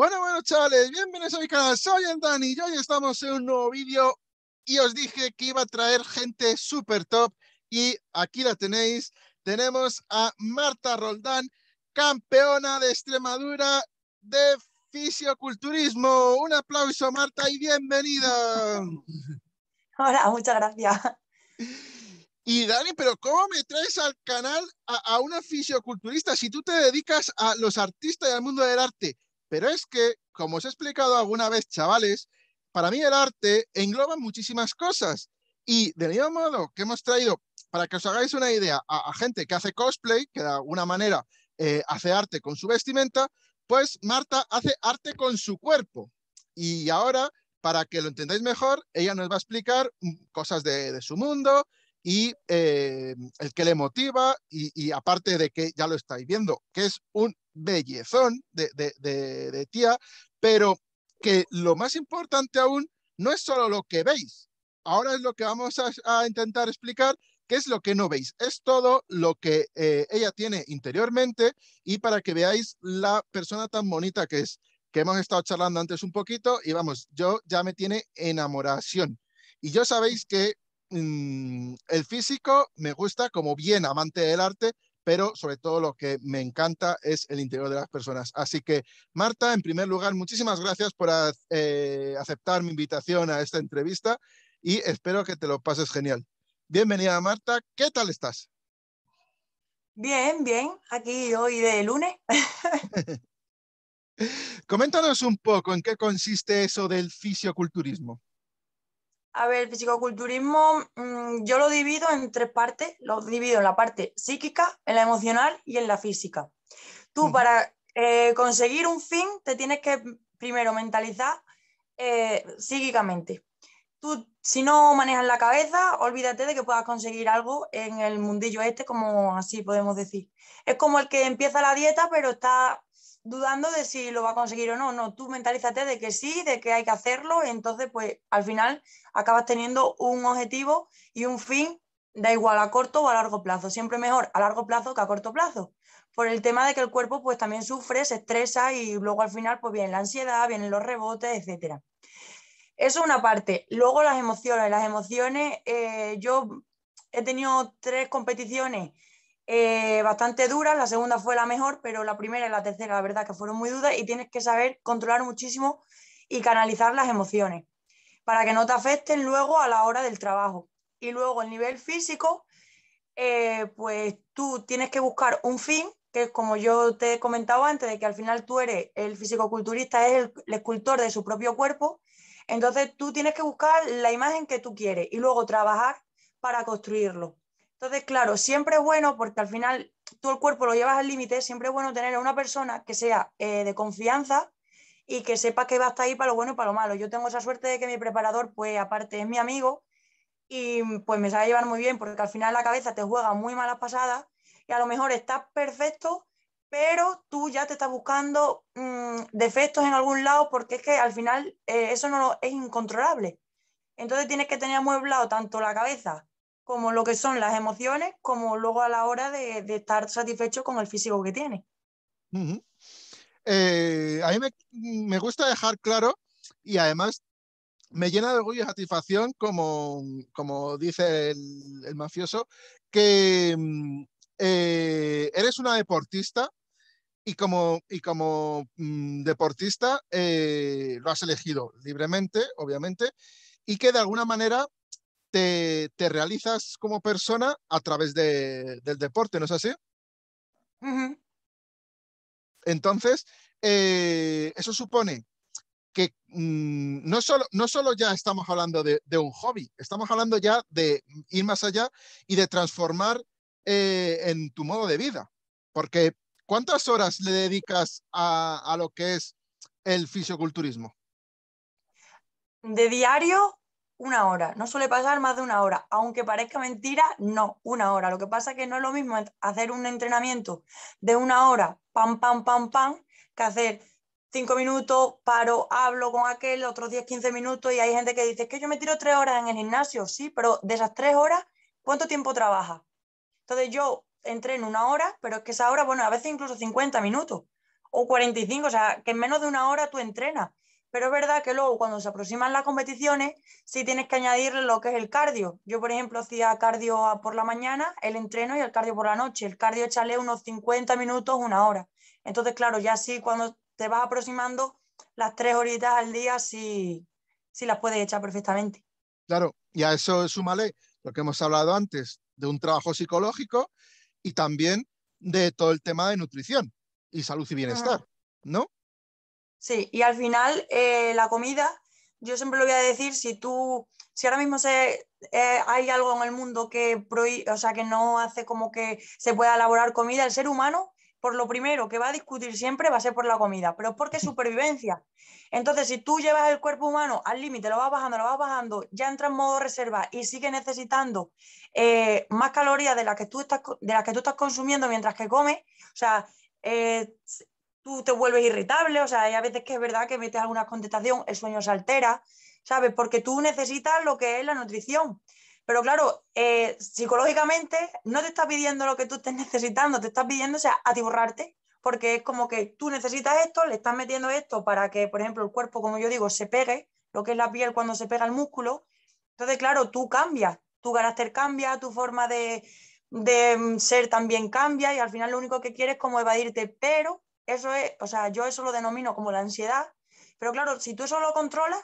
Bueno, bueno, chavales, bienvenidos a mi canal. Soy el Dani y hoy estamos en un nuevo vídeo. Y os dije que iba a traer gente súper top. Y aquí la tenéis. Tenemos a Marta Roldán, campeona de Extremadura de fisioculturismo. Un aplauso, Marta, y bienvenida. Hola, muchas gracias. Y Dani, pero ¿cómo me traes al canal a, a, una fisioculturista si tú te dedicas a los artistas y al mundo del arte? Pero es que, como os he explicado alguna vez, chavales, para mí el arte engloba muchísimas cosas. Y del mismo modo que hemos traído, para que os hagáis una idea, a, gente que hace cosplay, que de alguna manera eh, hace arte con su vestimenta, pues Marta hace arte con su cuerpo. Y ahora, para que lo entendáis mejor, ella nos va a explicar mm, cosas de, su mundo y eh, el que le motiva y aparte de que ya lo estáis viendo, que es un bellezón de, tía, pero que lo más importante aún no es solo lo que veis. Ahora es lo que vamos a, intentar explicar, qué es lo que no veis. Es todo lo que eh, ella tiene interiormente y para que veáis la persona tan bonita que es, que hemos estado charlando antes un poquito y vamos, yo ya me tiene enamoración. Y yo sabéis que mm, el físico me gusta como bien amante del arte, pero sobre todo lo que me encanta es el interior de las personas. Así que, Marta, en primer lugar, muchísimas gracias por eh, aceptar mi invitación a esta entrevista y espero que te lo pases genial. Bienvenida, Marta. ¿Qué tal estás? Bien, bien. Aquí hoy de lunes. Coméntanos un poco en qué consiste eso del fisioculturismo. A ver, el psicoculturismo mm, yo lo divido en tres partes. Lo divido en la parte psíquica, en la emocional y en la física. Tú para eh, conseguir un fin te tienes que primero mentalizar eh, psíquicamente. Tú si no manejas la cabeza, olvídate de que puedas conseguir algo en el mundillo este, como así podemos decir. Es como el que empieza la dieta pero está dudando de si lo va a conseguir o no. No, tú mentalízate de que sí, de que hay que hacerlo. Entonces, pues al final acabas teniendo un objetivo y un fin, da igual a corto o a largo plazo. Siempre mejor a largo plazo que a corto plazo. Por el tema de que el cuerpo pues también sufre, se estresa y luego al final pues viene la ansiedad, vienen los rebotes, etc. Eso es una parte. Luego las emociones. Las emociones, eh, yo he tenido tres competiciones eh, bastante duras, la segunda fue la mejor, pero la primera y la tercera, la verdad que fueron muy duras y tienes que saber controlar muchísimo y canalizar las emociones para que no te afecten luego a la hora del trabajo. Y luego el nivel físico, eh, pues tú tienes que buscar un fin, que es como yo te he comentado antes, de que al final tú eres el físico-culturista, es el escultor de su propio cuerpo, entonces tú tienes que buscar la imagen que tú quieres y luego trabajar para construirlo. Entonces, claro, siempre es bueno porque al final tú el cuerpo lo llevas al límite, siempre es bueno tener a una persona que sea eh, de confianza y que sepa que va a estar ahí para lo bueno y para lo malo. Yo tengo esa suerte de que mi preparador, pues aparte es mi amigo y pues me sabe llevar muy bien porque al final la cabeza te juega muy malas pasadas y a lo mejor estás perfecto, pero tú ya te estás buscando mm, defectos en algún lado porque es que al final eh, eso no es incontrolable. Entonces tienes que tener amueblado tanto la cabeza como lo que son las emociones, como luego a la hora de, estar satisfecho con el físico que tiene. Eh, a mí me, gusta dejar claro y además me llena de orgullo y satisfacción, como, como dice el, mafioso, que mm, eh, eres una deportista y como, y como mm, deportista eh, lo has elegido libremente, obviamente, y que de alguna manera te, realizas como persona a través del deporte, ¿no es así? Entonces, eh, eso supone que mm, no, solo, ya estamos hablando de, un hobby, estamos hablando ya de ir más allá y de transformar eh, en tu modo de vida. Porque, ¿cuántas horas le dedicas a, a lo que es el fisioculturismo? De diario, una hora. No suele pasar más de una hora. Aunque parezca mentira, no, una hora. Lo que pasa es que no es lo mismo hacer un entrenamiento de una hora, pam, pam, pam, pam, que hacer cinco minutos, paro, hablo con aquel, otros 10, 15 minutos y hay gente que dice, es que yo me tiro tres horas en el gimnasio, sí, pero de esas tres horas, ¿cuánto tiempo trabaja? Entonces yo entreno una hora, pero es que esa hora, bueno, a veces incluso 50 minutos o 45, o sea, que en menos de una hora tú entrenas. Pero es verdad que luego cuando se aproximan las competiciones, sí tienes que añadir lo que es el cardio. Yo, por ejemplo, hacía cardio por la mañana, el entreno y el cardio por la noche. El cardio échale unos 50 minutos, una hora. Entonces, claro, ya sí, cuando te vas aproximando, las tres horitas al día sí, las puedes echar perfectamente. Claro, y a eso sumale lo que hemos hablado antes de un trabajo psicológico y también de todo el tema de nutrición y salud y bienestar, ¿no? Sí, y al final eh, la comida, yo siempre lo voy a decir, si tú, si ahora mismo eh, hay algo en el mundo que, o sea, que no hace como que se pueda elaborar comida, el ser humano por lo primero que va a discutir siempre va a ser por la comida, pero es porque es supervivencia. Entonces, si tú llevas el cuerpo humano al límite, lo vas bajando, lo vas bajando, ya entra en modo reserva y sigue necesitando eh, más calorías de las, que tú estás, que tú estás consumiendo mientras que comes, o sea, tú te vuelves irritable, o sea, hay a veces que es verdad que metes alguna contestación, el sueño se altera, ¿sabes? Porque tú necesitas lo que es la nutrición. Pero claro, eh, psicológicamente no te estás pidiendo lo que tú estés necesitando, te estás pidiendo, o sea, atiborrarte, porque es como que tú necesitas esto, le estás metiendo esto para que, por ejemplo, el cuerpo, como yo digo, se pegue, lo que es la piel cuando se pega el músculo. Entonces, claro, tú cambias, tu carácter cambia, tu forma de, de mm, ser también cambia y al final lo único que quieres es como evadirte, pero eso es, o sea, yo eso lo denomino como la ansiedad, pero claro, si tú eso lo controlas,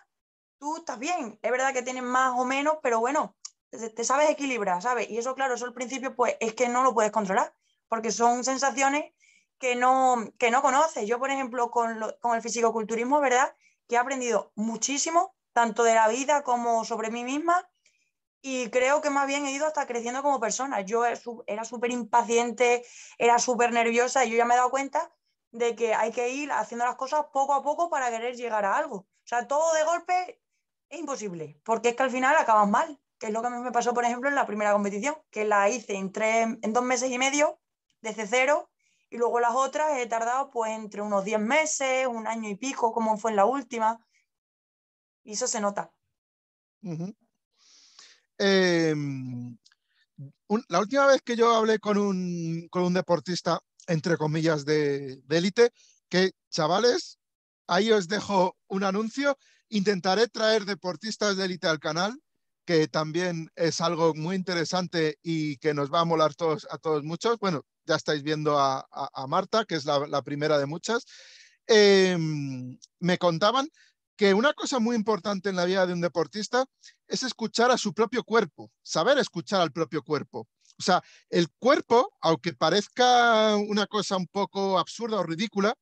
tú estás bien. Es verdad que tienes más o menos, pero bueno, te, sabes equilibrar, ¿sabes? Y eso, claro, eso al principio, pues es que no lo puedes controlar, porque son sensaciones que no, que no conoces. Yo, por ejemplo, con, lo, con el fisicoculturismo, ¿verdad? Que he aprendido muchísimo, tanto de la vida como sobre mí misma, y creo que más bien he ido hasta creciendo como persona. Yo era súper impaciente, era súper nerviosa y yo ya me he dado cuenta de que hay que ir haciendo las cosas poco a poco para querer llegar a algo. O sea, todo de golpe es imposible, porque es que al final acabas mal, que es lo que a mí me pasó, por ejemplo, en la primera competición, que la hice en, en dos meses y medio, desde cero, y luego las otras he tardado pues entre unos diez meses, un año y pico, como fue en la última, y eso se nota. Em, la última vez que yo hablé con un, con un deportista entre comillas, de élite, que chavales, ahí os dejo un anuncio. Intentaré traer deportistas de élite al canal, que también es algo muy interesante y que nos va a molar todos, a todos muchos. Bueno, ya estáis viendo a, Marta, que es la, primera de muchas. Em, me contaban que una cosa muy importante en la vida de un deportista es escuchar a su propio cuerpo, saber escuchar al propio cuerpo o sea, el cuerpo, aunque parezca una cosa un poco absurda o ridícula,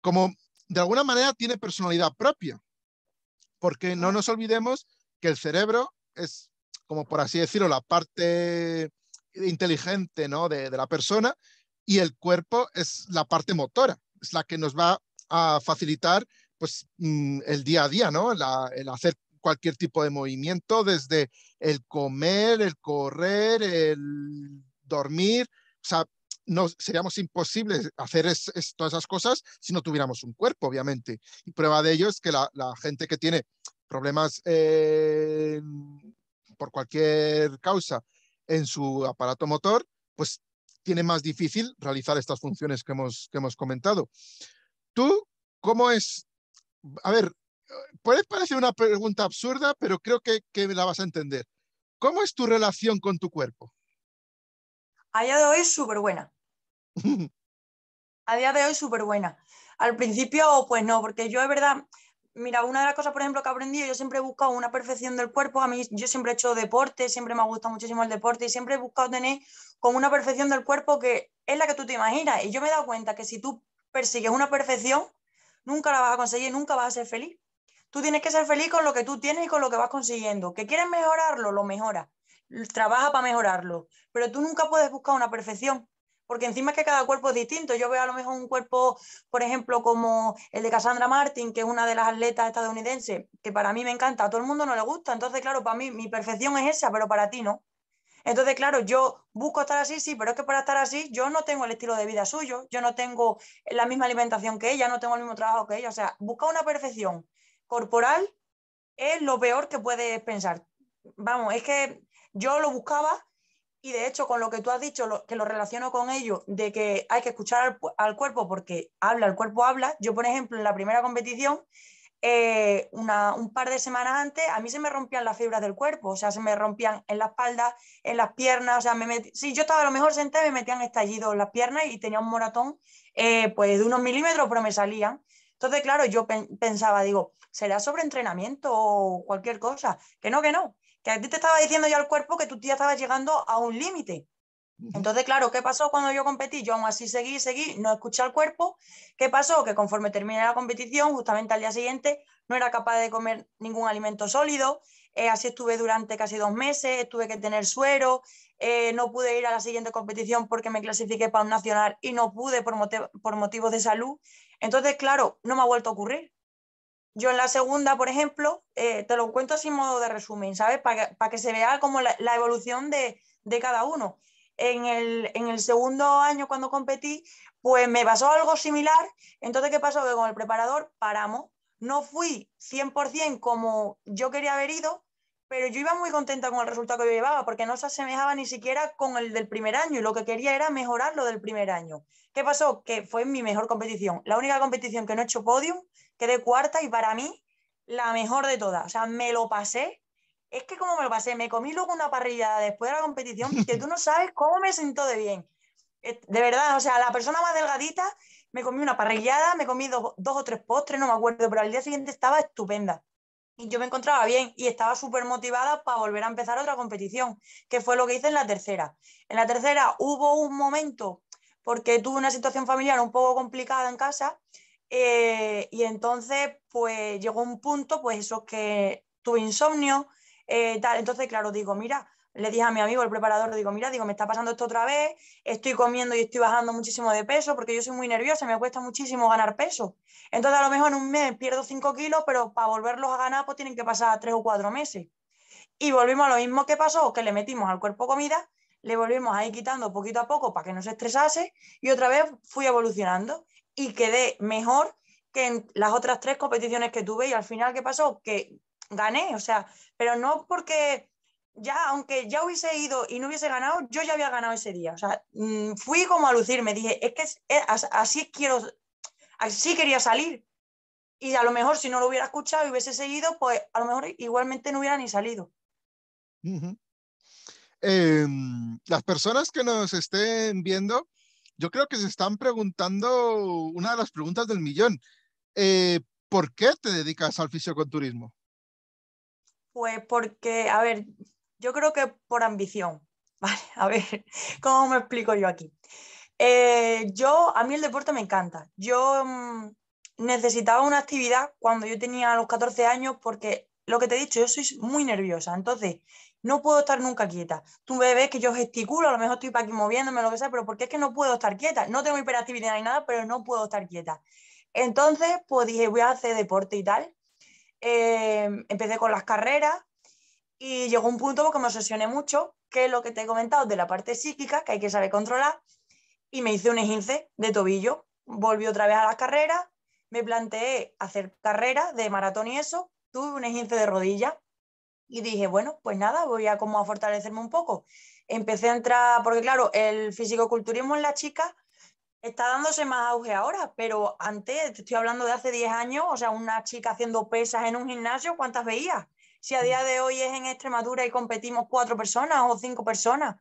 como de alguna manera tiene personalidad propia, porque no nos olvidemos que el cerebro es, como por así decirlo, la parte inteligente ¿no? de, la persona y el cuerpo es la parte motora, es la que nos va a facilitar pues mm, el día a día, ¿no? el hacer cualquier tipo de movimiento, desde el comer, el correr, el dormir. O sea, seríamos imposibles hacer todas esas cosas si no tuviéramos un cuerpo, obviamente. Y prueba de ello es que la, gente que tiene problemas eh, por cualquier causa en su aparato motor, pues tiene más difícil realizar estas funciones que hemos, que hemos comentado. ¿Tú cómo es? A ver, puede parecer una pregunta absurda, pero creo que, la vas a entender. ¿Cómo es tu relación con tu cuerpo? A día de hoy es súper buena. a día de hoy súper buena. Al principio, pues no, porque yo de verdad, mira, una de las cosas, por ejemplo, que he aprendido, yo siempre he buscado una perfección del cuerpo, a mí yo siempre he hecho deporte, siempre me ha gustado muchísimo el deporte y siempre he buscado tener como una perfección del cuerpo que es la que tú te imaginas. Y yo me he dado cuenta que si tú persigues una perfección, nunca la vas a conseguir, nunca vas a ser feliz. Tú tienes que ser feliz con lo que tú tienes y con lo que vas consiguiendo. Que quieres mejorarlo, lo mejora. Trabaja para mejorarlo. Pero tú nunca puedes buscar una perfección. Porque encima es que cada cuerpo es distinto. Yo veo a lo mejor un cuerpo, por ejemplo, como el de Cassandra Martin, que es una de las atletas estadounidenses, que para mí me encanta, a todo el mundo no le gusta. Entonces, claro, para mí mi perfección es esa, pero para ti no. Entonces, claro, yo busco estar así, sí, pero es que para estar así yo no tengo el estilo de vida suyo, yo no tengo la misma alimentación que ella, no tengo el mismo trabajo que ella. O sea, busca una perfección corporal es lo peor que puedes pensar. Vamos, es que yo lo buscaba y de hecho con lo que tú has dicho, que lo relaciono con ello, de que hay que escuchar al, cuerpo porque habla, el cuerpo habla. Yo, por ejemplo, en la primera competición, eh, un par de semanas antes, a mí se me rompían las fibras del cuerpo, o sea, se me rompían en la espalda, en las piernas, o sea, me yo estaba a lo mejor sentada, me metían estallidos en las piernas y tenía un moratón, eh, pues de unos milímetros, pero me salían. Entonces, claro, yo pensaba, digo, ¿será sobre entrenamiento o cualquier cosa? Que no, que no, que a ti te estaba diciendo ya el cuerpo que tu tía estaba llegando a un límite. Entonces, claro, ¿qué pasó cuando yo competí? Yo aún así seguí, seguí, no escuché al cuerpo. ¿Qué pasó? Que conforme terminé la competición, justamente al día siguiente, no era capaz de comer ningún alimento sólido. Eh, así estuve durante casi dos meses, tuve que tener suero, eh, no pude ir a la siguiente competición porque me clasifiqué para un nacional y no pude por motivos de salud. Entonces, claro, no me ha vuelto a ocurrir. Yo en la segunda, por ejemplo, eh, te lo cuento sin modo de resumen, ¿sabes? Para que, se vea como la, evolución de, cada uno. En el, en el segundo año cuando competí, pues me pasó algo similar. Entonces, ¿qué pasó? Que con el preparador paramos. No fui 100% como yo quería haber ido, pero yo iba muy contenta con el resultado que yo llevaba, porque no se asemejaba ni siquiera con el del primer año, y lo que quería era mejorar lo del primer año. ¿Qué pasó? Que fue mi mejor competición, la única competición que no he hecho podium, quedé cuarta y para mí la mejor de todas, o sea, me lo pasé es que como me lo pasé, me comí luego una parrillada después de la competición que tú no sabes cómo me sentó de bien. Eh, de verdad, o sea, la persona más delgadita, me comí una parrillada, me comí dos o tres postres, no me acuerdo, pero al día siguiente estaba estupenda yo me encontraba bien y estaba súper motivada para volver a empezar otra competición, que fue lo que hice en la tercera. En la tercera hubo un momento, porque tuve una situación familiar un poco complicada en casa, eh, y entonces pues llegó un punto, pues eso que tuve insomnio, eh, tal. Entonces, claro, digo, mira, le dije a mi amigo, el preparador, digo, mira, digo, me está pasando esto otra vez, estoy comiendo y estoy bajando muchísimo de peso porque yo soy muy nerviosa, me cuesta muchísimo ganar peso. Entonces a lo mejor en un mes pierdo 5 kilos, pero para volverlos a ganar pues tienen que pasar 3 o 4 meses. Y volvimos a lo mismo que pasó, que le metimos al cuerpo comida, le volvimos ahí quitando poquito a poco para que no se estresase y otra vez fui evolucionando y quedé mejor que en las otras tres competiciones que tuve y al final, ¿qué pasó? Que gané, o sea, pero no porque ya, aunque ya hubiese ido y no hubiese ganado, yo ya había ganado ese día. O sea, mm, fui como a lucir, me dije, es que eh, así quiero, así quería salir. Y a lo mejor si no lo hubiera escuchado y hubiese seguido, pues a lo mejor igualmente no hubiera ni salido. Em, las personas que nos estén viendo, yo creo que se están preguntando una de las preguntas del millón. Eh, ¿Por qué te dedicas al fisioconturismo? Pues porque, a ver, yo creo que por ambición. Vale, a ver, ¿cómo me explico yo aquí? Eh, yo, a mí el deporte me encanta. Yo mm, necesitaba una actividad cuando yo tenía los 14 años porque, lo que te he dicho, yo soy muy nerviosa. Entonces, no puedo estar nunca quieta. Tú ves que yo gesticulo, a lo mejor estoy para aquí moviéndome, lo que sea, pero porque es que no puedo estar quieta. No tengo hiperactividad ni nada, pero no puedo estar quieta. Entonces, pues dije, voy a hacer deporte y tal. Eh, empecé con las carreras, y llegó un punto porque me obsesioné mucho, que es lo que te he comentado de la parte psíquica, que hay que saber controlar, y me hice un esguince de tobillo. Volví otra vez a las carreras, me planteé hacer carreras de maratón y eso, tuve un esguince de rodilla y dije, bueno, pues nada, voy a como a fortalecerme un poco. Empecé a entrar, porque claro, el fisicoculturismo en las chicas está dándose más auge ahora, pero antes, te estoy hablando de hace 10 años, o sea, una chica haciendo pesas en un gimnasio, ¿cuántas veías? si a día de hoy es en Extremadura y competimos cuatro personas o cinco personas.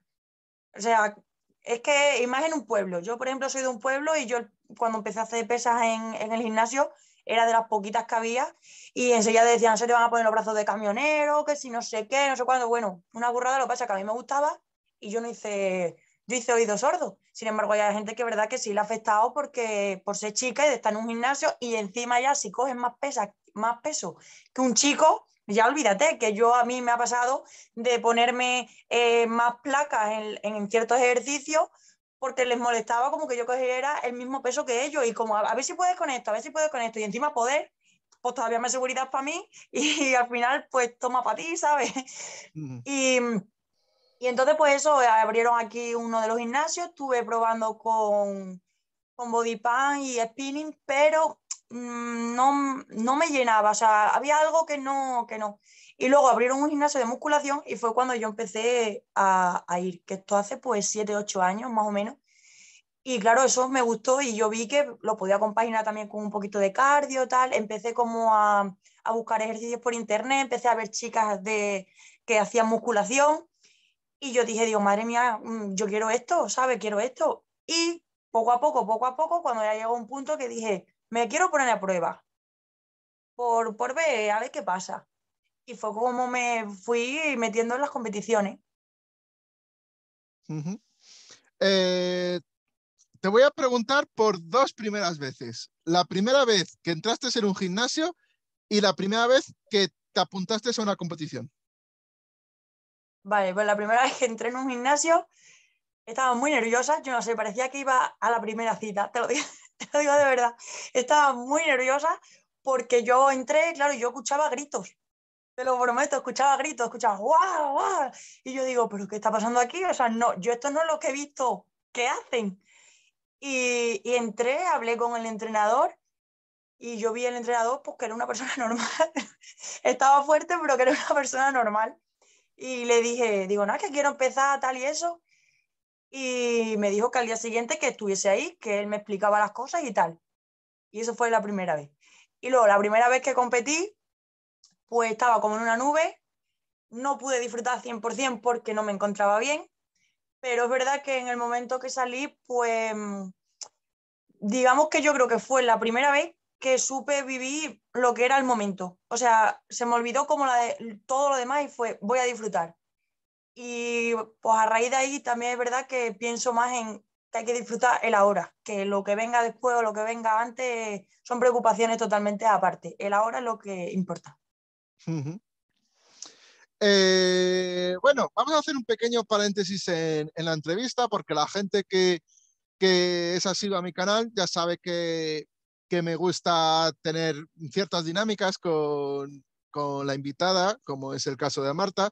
O sea, es que, imagínate un pueblo. Yo, por ejemplo, soy de un pueblo y yo cuando empecé a hacer pesas en, el gimnasio era de las poquitas que había y enseguida decían, se te van a poner los brazos de camionero, que si no sé qué, no sé cuándo. Bueno, una burrada lo pasa que a mí me gustaba y yo no hice, yo hice oído sordo. Sin embargo, hay gente que verdad que sí la ha afectado porque por ser chica y de estar en un gimnasio y encima ya si coges más, pesas, más peso que un chico, ya olvídate que yo a mí me ha pasado de ponerme eh, más placas en, ciertos ejercicios porque les molestaba como que yo cogiera el mismo peso que ellos y como a, ver si puedes con esto, a ver si puedes con esto y encima poder, pues todavía más seguridad para mí y, al final pues toma para ti, ¿sabes? Y, entonces pues eso, eh, abrieron aquí uno de los gimnasios, estuve probando con, con body pan y spinning, pero Mm, no, no me llenaba, o sea, había algo que no, que no. Y luego abrieron un gimnasio de musculación y fue cuando yo empecé a, ir, que esto hace pues 7, ocho años más o menos. Y claro, eso me gustó y yo vi que lo podía compaginar también con un poquito de cardio, tal. Empecé como a, buscar ejercicios por internet, empecé a ver chicas de, que hacían musculación y yo dije, Dios, madre mía, mm, yo quiero esto, ¿sabes? Quiero esto. Y poco a poco, poco a poco, cuando ya llegó un punto que dije, me quiero poner a prueba por, ver, a ver qué pasa. Y fue como me fui metiendo en las competiciones. Eh, te voy a preguntar por dos primeras veces. La primera vez que entraste en un gimnasio y la primera vez que te apuntaste a una competición. Vale, pues la primera vez que entré en un gimnasio estaba muy nerviosa, yo no sé, parecía que iba a la primera cita, te lo digo, lo digo de verdad, estaba muy nerviosa porque yo entré, claro, yo escuchaba gritos, te lo prometo, escuchaba gritos, escuchaba guau, guau, y yo digo, pero ¿qué está pasando aquí? O sea, no, yo esto no es lo que he visto, ¿qué hacen? Y, entré, hablé con el entrenador y yo vi al entrenador pues que era una persona normal, estaba fuerte, pero que era una persona normal. Y le dije, digo, no, que quiero empezar tal y eso y me dijo que al día siguiente que estuviese ahí, que él me explicaba las cosas y tal. Y eso fue la primera vez. Y luego, la primera vez que competí, pues estaba como en una nube, no pude disfrutar 100% porque no me encontraba bien, pero es verdad que en el momento que salí, pues mm, digamos que yo creo que fue la primera vez que supe vivir lo que era el momento. O sea, se me olvidó como la de, todo lo demás y fue, voy a disfrutar. Y pues a raíz de ahí también es verdad que pienso más en que hay que disfrutar el ahora, que lo que venga después o lo que venga antes son preocupaciones totalmente aparte. El ahora es lo que importa. Eh, bueno, vamos a hacer un pequeño paréntesis en, la entrevista porque la gente que, que es a mi canal ya sabe que, me gusta tener ciertas dinámicas con, con la invitada, como es el caso de Marta.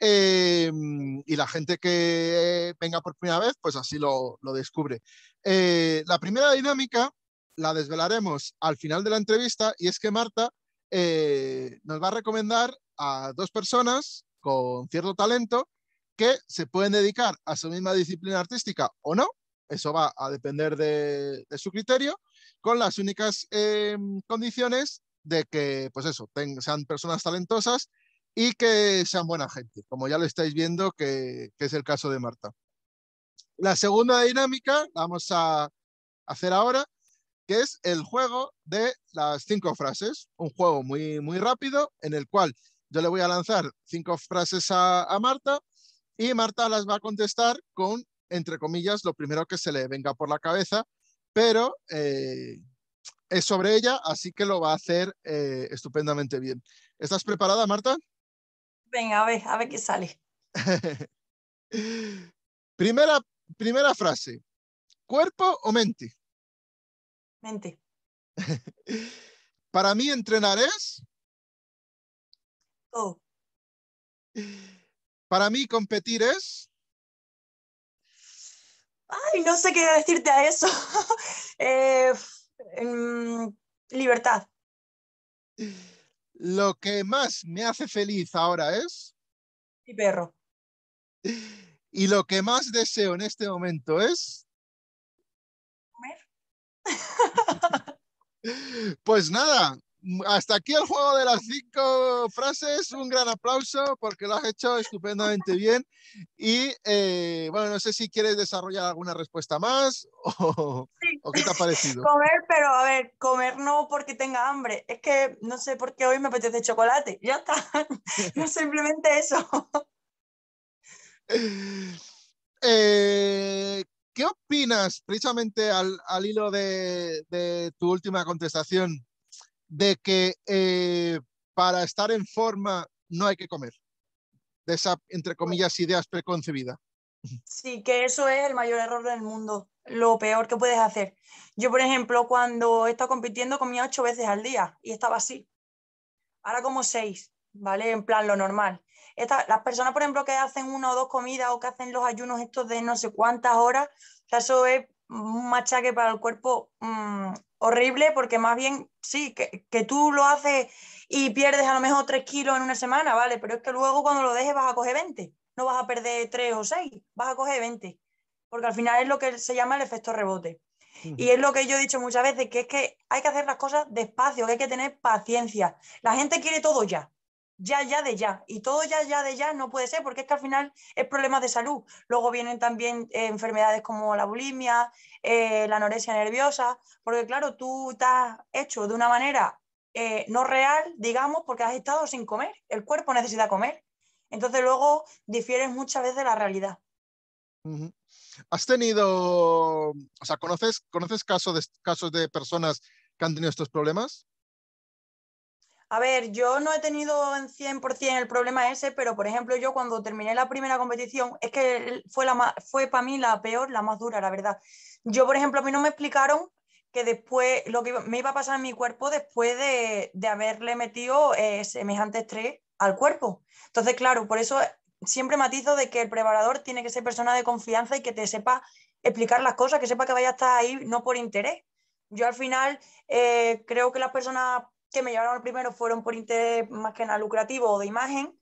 Eh, y la gente que venga por primera vez, pues así lo, descubre. Eh, la primera dinámica la desvelaremos al final de la entrevista y es que Marta eh, nos va a recomendar a dos personas con cierto talento que se pueden dedicar a su misma disciplina artística o no. Eso va a depender de, su criterio, con las únicas condiciones de que, pues eso, sean personas talentosas y que sean buena gente, como ya lo estáis viendo, que, es el caso de Marta. La segunda dinámica la vamos a hacer ahora, que es el juego de las cinco frases, un juego muy, muy rápido en el cual yo le voy a lanzar cinco frases a, Marta y Marta las va a contestar con, entre comillas, lo primero que se le venga por la cabeza, pero eh, es sobre ella, así que lo va a hacer eh, estupendamente bien. ¿Estás preparada, Marta? Venga, a ver, a ver qué sale. primera, primera frase. ¿Cuerpo o mente? Mente. Para mí entrenar es... Todo. Oh. Para mí competir es... Ay, no sé qué decirte a eso. Eh, libertad. Lo que más me hace feliz ahora es. Mi perro. Y lo que más deseo en este momento es. Comer. pues nada, Mm, hasta aquí el juego de las cinco frases. Un gran aplauso porque lo has hecho estupendamente bien. Y eh, bueno, no sé si quieres desarrollar alguna respuesta más o, qué te ha parecido. Comer, pero a ver, comer no porque tenga hambre. Es que no sé por qué hoy me apetece chocolate. Ya está. No simplemente eso. Eh, ¿Qué opinas precisamente al, hilo de tu última contestación de que eh, para estar en forma no hay que comer, de esa, entre comillas, ideas preconcebidas. Sí, que eso es el mayor error del mundo, lo peor que puedes hacer. Yo, por ejemplo, cuando estado compitiendo comía ocho veces al día y estaba así. Ahora como seis, ¿vale? En plan, lo normal. Esta, las personas, por ejemplo, que hacen una o dos comidas o que hacen los ayunos estos de no sé cuántas horas, eso es un machaque para el cuerpo mm, horrible porque más bien, sí, que, tú lo haces y pierdes a lo mejor 3 kilos en una semana, ¿vale? Pero es que luego cuando lo dejes vas a coger 20, no vas a perder 3 o 6, vas a coger 20, porque al final es lo que se llama el efecto rebote. Y es lo que yo he dicho muchas veces, que es que hay que hacer las cosas despacio, que hay que tener paciencia. La gente quiere todo ya ya, ya de ya. Y todo ya, ya de ya no puede ser porque es que al final es problema de salud. Luego vienen también eh, enfermedades como la bulimia, eh, la anorexia nerviosa, porque claro, tú te has hecho de una manera eh, no real, digamos, porque has estado sin comer. El cuerpo necesita comer. Entonces luego difieres muchas veces de la realidad. ¿Has tenido, o sea, conoces, conoces casos de, casos de personas que han tenido estos problemas? A ver, yo no he tenido en 100% el problema ese, pero por ejemplo, yo cuando terminé la primera competición, es que fue, la fue para mí la peor, la más dura, la verdad. Yo, por ejemplo, a mí no me explicaron que después, lo que me iba a pasar en mi cuerpo después de, haberle metido eh, semejante estrés al cuerpo. Entonces, claro, por eso siempre matizo de que el preparador tiene que ser persona de confianza y que te sepa explicar las cosas, que sepa que vaya a estar ahí no por interés. Yo al final eh, creo que las personas que me llevaron al primero fueron por interés más que nada lucrativo o de imagen.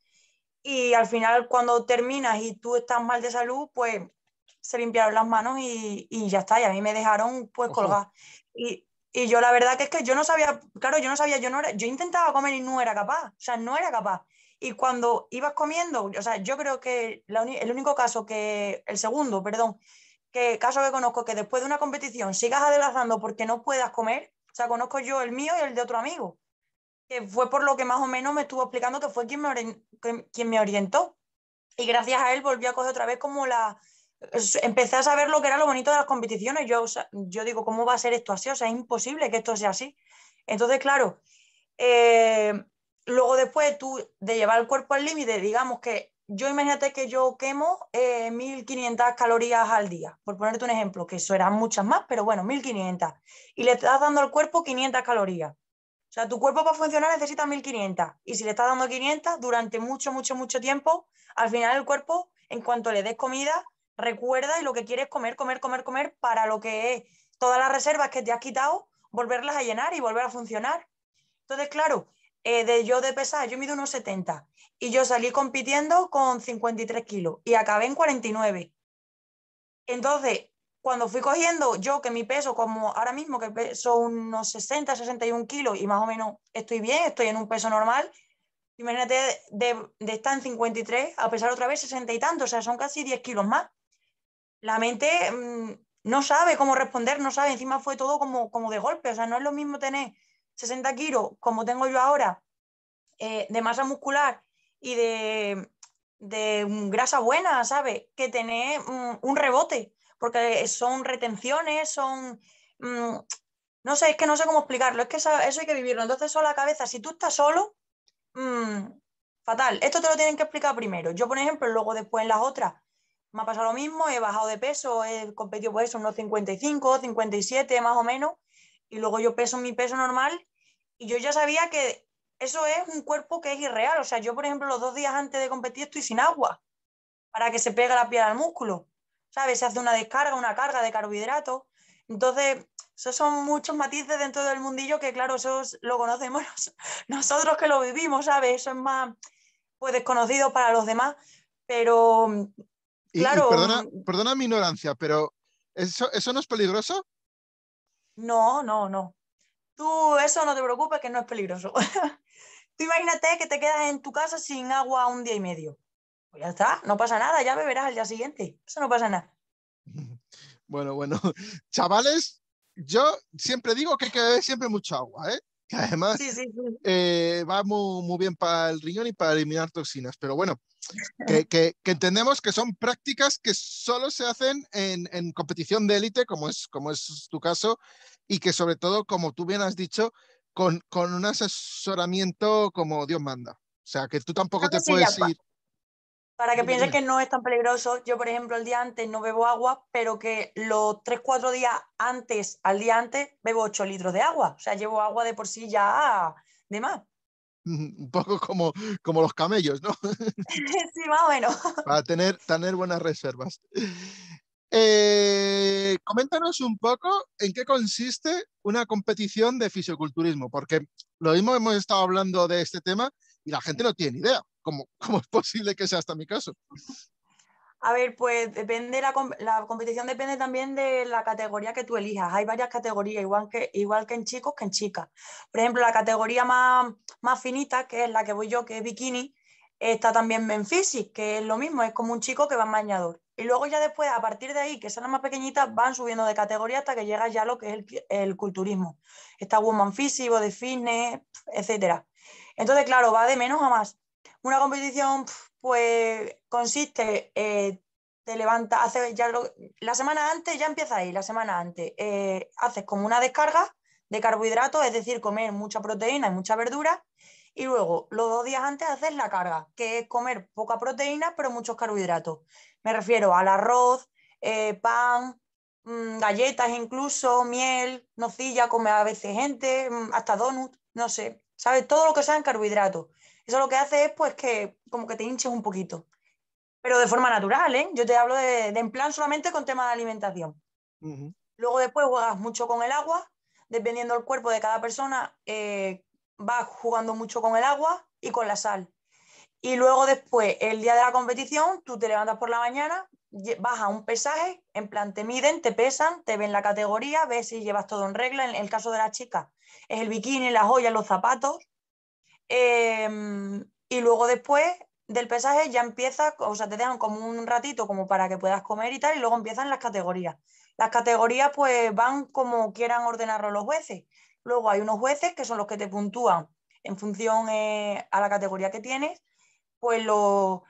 Y al final, cuando terminas y tú estás mal de salud, pues se limpiaron las manos y, y ya está. Y a mí me dejaron pues colgar. Y, y, yo la verdad que es que yo no sabía, claro, yo no sabía, yo no era, yo intentaba comer y no era capaz, o sea, no era capaz. Y cuando ibas comiendo, o sea, yo creo que el único caso que, el segundo, perdón, que caso que conozco que después de una competición sigas adelgazando porque no puedas comer, o sea, conozco yo el mío y el de otro amigo, que fue por lo que más o menos me estuvo explicando que fue quien me, quien me orientó. Y gracias a él volví a coger otra vez como la... Empecé a saber lo que era lo bonito de las competiciones. Yo, yo digo, ¿cómo va a ser esto así? O sea, es imposible que esto sea así. Entonces, claro, eh, luego después tú de llevar el cuerpo al límite, digamos que yo imagínate que yo quemo 1500 eh, calorías al día, por ponerte un ejemplo, que eso eran muchas más, pero bueno, 1500. Y le estás dando al cuerpo 500 calorías. O sea, tu cuerpo para funcionar necesita 1500. Y si le estás dando 500 durante mucho, mucho, mucho tiempo, al final el cuerpo, en cuanto le des comida, recuerda y lo que quieres comer, comer, comer, comer, para lo que es todas las reservas que te has quitado, volverlas a llenar y volver a funcionar. Entonces, claro, eh, de yo de pesar, yo mido unos 70 y yo salí compitiendo con 53 kilos y acabé en 49. Entonces, cuando fui cogiendo yo que mi peso, como ahora mismo que peso unos 60, 61 kilos y más o menos estoy bien, estoy en un peso normal, imagínate de, estar en 53 a pesar otra vez 60 y tanto, o sea, son casi 10 kilos más. La mente mm, no sabe cómo responder, no sabe, encima fue todo como, como de golpe, o sea, no es lo mismo tener 60 kilos, como tengo yo ahora, eh, de masa muscular y de, grasa buena, ¿sabes? Que tener mm, un rebote, porque son retenciones, son... Mm, no sé, es que no sé cómo explicarlo, es que eso, hay que vivirlo. Entonces, solo la cabeza, si tú estás solo, mm, fatal. Esto te lo tienen que explicar primero. Yo, por ejemplo, luego después en las otras, me ha pasado lo mismo, he bajado de peso, he competido por eso unos 55, 57 más o menos, y luego yo peso mi peso normal y yo ya sabía que eso es un cuerpo que es irreal. O sea, yo, por ejemplo, los dos días antes de competir estoy sin agua para que se pegue la piel al músculo. ¿Sabes? Se hace una descarga, una carga de carbohidratos. Entonces, esos son muchos matices dentro del mundillo que, claro, eso lo conocemos nosotros que lo vivimos, ¿sabes? Eso es más pues, desconocido para los demás. Pero, claro. Mm, perdona, mi ignorancia, pero ¿eso no es peligroso? No, no, no. Tú eso no te preocupes, que no es peligroso. Tú imagínate que te quedas en tu casa sin agua un día y medio. Pues ya está, no pasa nada, ya beberás al día siguiente. Eso no pasa nada. Bueno, bueno. Chavales, yo siempre digo que hay que beber siempre mucha agua, ¿eh? además eh, va muy, bien para el riñón y para eliminar toxinas. Pero bueno, que, entendemos que son prácticas que solo se hacen en, competición de élite, como es, como es tu caso, y que sobre todo, como tú bien has dicho, con, con un asesoramiento como Dios manda. O sea, que tú tampoco te puedes ir. Para que piensen que no es tan peligroso, yo por ejemplo el día antes no bebo agua, pero que los 3-4 días antes, al día antes, bebo 8 litros de agua. O sea, llevo agua de por sí ya de más. Un poco como, como los camellos, ¿no? sí, más o menos. Para tener, tener buenas reservas. Eh, coméntanos un poco en qué consiste una competición de fisioculturismo, porque lo mismo hemos estado hablando de este tema y la gente no tiene idea. ¿Cómo, es posible que sea hasta mi caso? A ver, pues depende la, competición depende también de la categoría que tú elijas. Hay varias categorías, igual que, igual que en chicos que en chicas. Por ejemplo, la categoría más, más finita, que es la que voy yo, que es bikini, está también en que es lo mismo, es como un chico que va en bañador. Y luego ya después, a partir de ahí, que son las más pequeñitas, van subiendo de categoría hasta que llega ya lo que es el, culturismo. Está Woman físico de Fitness, etcétera Entonces, claro, va de menos a más. Una competición, pues, consiste, eh, te levantas, ya la semana antes, ya empieza ahí, la semana antes, eh, haces como una descarga de carbohidratos, es decir, comer mucha proteína y mucha verdura, y luego los dos días antes haces la carga, que es comer poca proteína pero muchos carbohidratos. Me refiero al arroz, eh, pan, mm, galletas incluso, miel, nocilla, come a veces gente, mm, hasta donuts, no sé, ¿sabes? Todo lo que sea en carbohidratos. Eso lo que hace es pues que como que te hinches un poquito, pero de forma natural, ¿eh? Yo te hablo de, en plan solamente con tema de alimentación. Luego después juegas mucho con el agua, dependiendo del cuerpo de cada persona, eh, vas jugando mucho con el agua y con la sal. Y luego después, el día de la competición, tú te levantas por la mañana, vas a un pesaje, en plan te miden, te pesan, te ven la categoría, ves si llevas todo en regla. En el caso de las chicas, es el bikini, las joyas, los zapatos. Em, y luego después del pesaje ya empieza, o sea, te dejan como un ratito como para que puedas comer y tal, y luego empiezan las categorías. Las categorías pues van como quieran ordenarlo los jueces. Luego hay unos jueces que son los que te puntúan en función eh, a la categoría que tienes, pues los,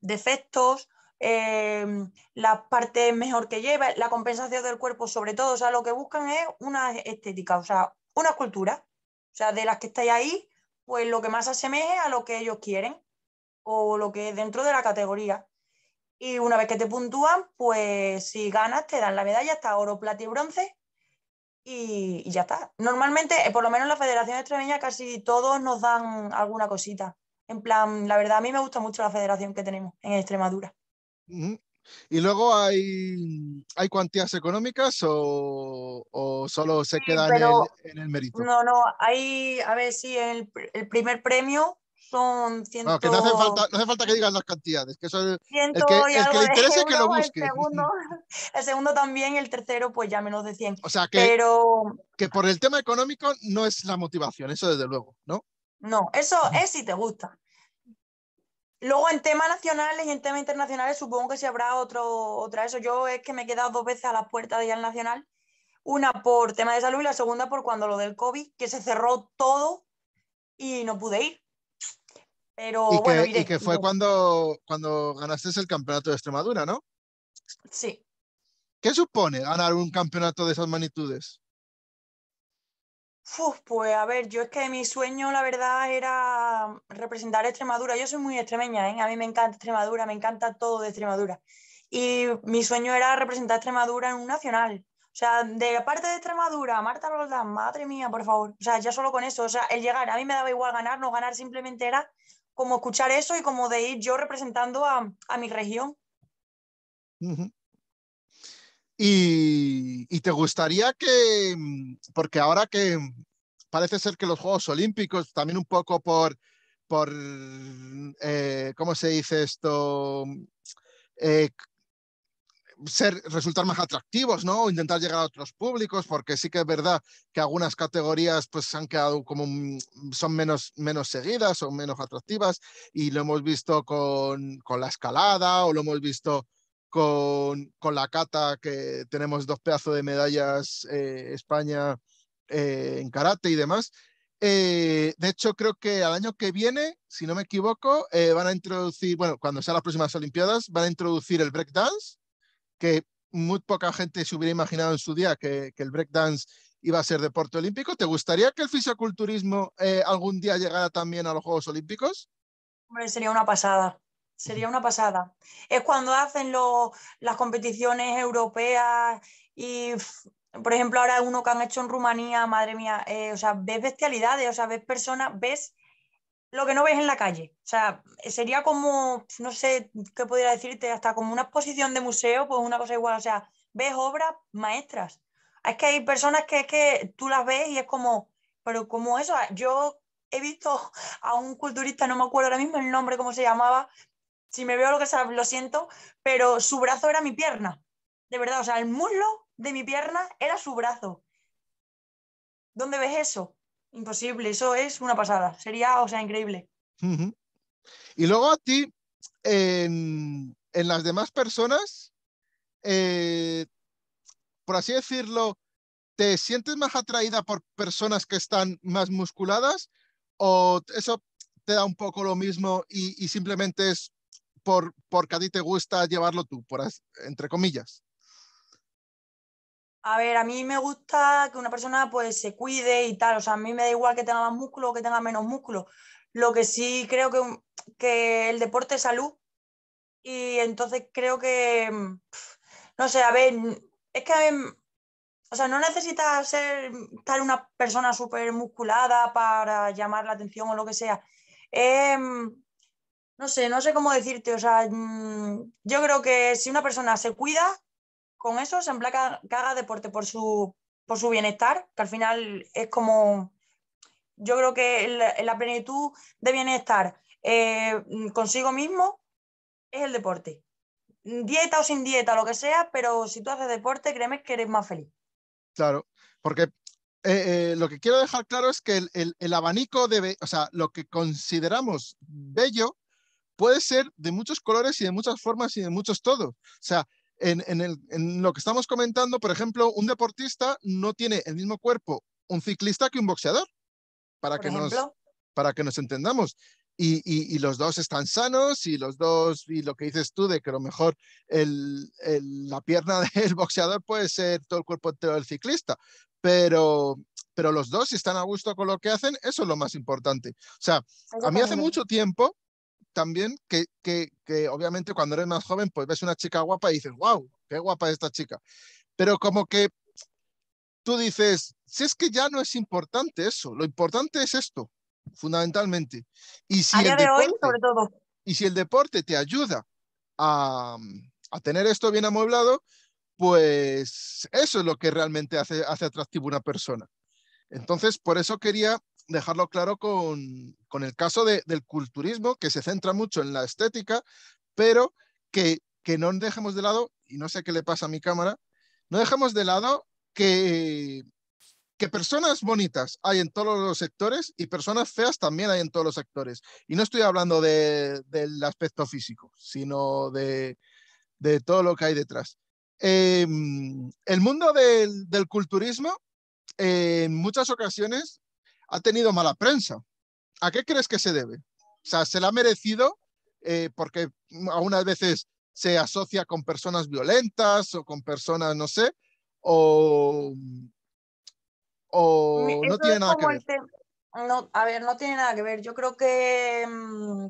defectos, eh, em, las partes mejor que lleva, la compensación del cuerpo sobre todo, o sea, lo que buscan es una estética, o sea, una cultura, o sea, de las que estáis ahí, pues lo que más asemeje a lo que ellos quieren o lo que es dentro de la categoría. Y una vez que te puntúan, pues si ganas te dan la medalla hasta oro, plata y bronce y, ya está. Normalmente, eh, por lo menos en la Federación Extremeña casi todos nos dan alguna cosita. En plan, la verdad a mí me gusta mucho la federación que tenemos en Extremadura. ¿Y luego hay, cuantías económicas o, o solo se queda en el, mérito? No, no, hay, a ver si el, primer premio son 100... Ah, ciento... No, hace, falta, que digas las cantidades, que el que, interese que lo busque. El segundo, también, el tercero pues ya menos de 100. O sea que, que por el tema económico no es la motivación, eso desde luego, ¿no? No, eso es si te gusta. Luego en temas nacionales y en temas internacionales supongo que si habrá otro, otra eso. Yo es que me he quedado dos veces a las puertas de ir al nacional, una por tema de salud y la segunda por cuando lo del COVID, que se cerró todo y no pude ir. Pero y que, que fue cuando, cuando ganaste el campeonato de Extremadura, ¿no? Sí. ¿Qué supone ganar un campeonato de esas magnitudes? pues a ver, yo es que mi sueño, la verdad, era representar Extremadura. Yo soy muy extremeña, ¿eh? a mí me encanta Extremadura, me encanta todo de Extremadura. Y mi sueño era representar Extremadura en un nacional. O sea, de parte de Extremadura, Marta Roldán, madre mía, por favor. O sea, ya solo con eso, o sea, el llegar, a mí me daba igual ganar, no ganar, simplemente era como escuchar eso y como de ir yo representando a, mi región. Y, te gustaría que, mm, porque ahora que parece ser que los Juegos Olímpicos, también un poco por, por mm, eh, ¿cómo se dice esto? Mm, eh, ser, resultar más atractivos, ¿no? Intentar llegar a otros públicos, porque sí que es verdad que algunas categorías pues han quedado como son menos, menos seguidas o menos atractivas y lo hemos visto con, con la escalada o lo hemos visto con, con la cata, que tenemos dos pedazos de medallas eh, España eh, en karate y demás. Eh, de hecho, creo que al año que viene, si no me equivoco, van a introducir, bueno, cuando sean las próximas Olimpiadas, van a introducir el breakdance, que muy poca gente se hubiera imaginado en su día que, que el breakdance iba a ser deporte olímpico. ¿Te gustaría que el fisiculturismo algún día llegara también a los Juegos Olímpicos? Hombre, sería una pasada. Sería una pasada. Es cuando hacen las competiciones europeas y, por ejemplo, ahora uno que han hecho en Rumanía, madre mía, eh, o sea, ves bestialidades, o sea, ves personas, ves lo que no ves en la calle. O sea, sería como, no sé qué podría decirte, hasta como una exposición de museo, pues una cosa igual, o sea, ves obras maestras. Es que hay personas que es que tú las ves y es como, pero como eso, yo he visto a un culturista, no me acuerdo ahora mismo el nombre, cómo se llamaba, si me veo lo que lo siento, pero su brazo era mi pierna. De verdad, o sea, el muslo de mi pierna era su brazo. ¿Dónde ves eso? Imposible, eso es una pasada. Sería, o sea, increíble. Y luego a ti, en, las demás personas, eh, por así decirlo, ¿te sientes más atraída por personas que están más musculadas? ¿O eso te da un poco lo mismo y, y simplemente es por, porque a ti te gusta llevarlo tú, por entre comillas? A ver, a mí me gusta que una persona pues se cuide y tal. O sea, a mí me da igual que tenga más músculo o que tenga menos músculo. Lo que sí creo que, el deporte es salud. Y entonces creo que, mm, no sé, a ver, es que, mm, o sea, no necesitas ser mm, tal una persona súper musculada para llamar la atención o lo que sea no sé, no sé cómo decirte, o sea, mm, yo creo que si una persona se cuida con eso, se emplaca que haga deporte por su, por su bienestar, que al final es como, yo creo que la, plenitud de bienestar eh, mm, consigo mismo es el deporte. Dieta o sin dieta, lo que sea, pero si tú haces deporte, créeme que eres más feliz. Claro, porque eh, eh, lo que quiero dejar claro es que el, el abanico debe o sea, lo que consideramos bello puede ser de muchos colores y de muchas formas y de muchos todos. O sea, en, lo que estamos comentando, por ejemplo, un deportista no tiene el mismo cuerpo un ciclista que un boxeador, para, que nos, para que nos entendamos. Y, los dos están sanos y los dos, y lo que dices tú de que a lo mejor la pierna del boxeador puede ser todo el cuerpo entero del ciclista, pero, pero los dos si están a gusto con lo que hacen, eso es lo más importante. O sea, a mí hace mucho tiempo, también que, que, obviamente cuando eres más joven, pues ves una chica guapa y dices, wow, qué guapa es esta chica. Pero como que tú dices, si es que ya no es importante eso, lo importante es esto, fundamentalmente. Y si, el de deporte, hoy, sobre todo. y si el deporte te ayuda a, tener esto bien amueblado, pues eso es lo que realmente hace, hace atractivo una persona. Entonces, por eso quería dejarlo claro con, el caso del culturismo, que se centra mucho en la estética, pero que, no dejemos de lado, y no sé qué le pasa a mi cámara, no dejemos de lado que, que personas bonitas hay en todos los sectores y personas feas también hay en todos los sectores. Y no estoy hablando del aspecto físico, sino de, todo lo que hay detrás. Em, el mundo del, culturismo en muchas ocasiones ha tenido mala prensa. ¿A qué crees que se debe? O sea, se la ha merecido eh, porque algunas veces se asocia con personas violentas o con personas, no sé, o, no tiene nada que ver. a ver, no tiene nada que ver. Yo creo que mm,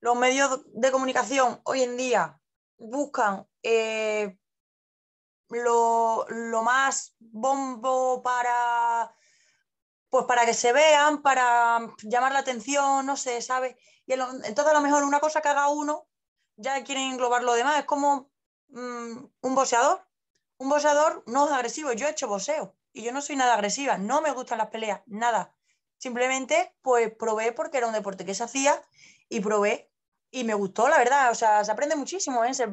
los medios de comunicación hoy en día buscan eh, lo, más bombo para pues para que se vean, para llamar la atención, no sé, sabe Y entonces a lo mejor una cosa que haga uno ya quieren englobar lo demás. Es como mm, un boxeador. Un boxeador no es agresivo. Yo he hecho boxeo y yo no soy nada agresiva. No me gustan las peleas, nada. Simplemente pues probé porque era un deporte que se hacía y probé y me gustó, la verdad. O sea, se aprende muchísimo, ¿eh? se,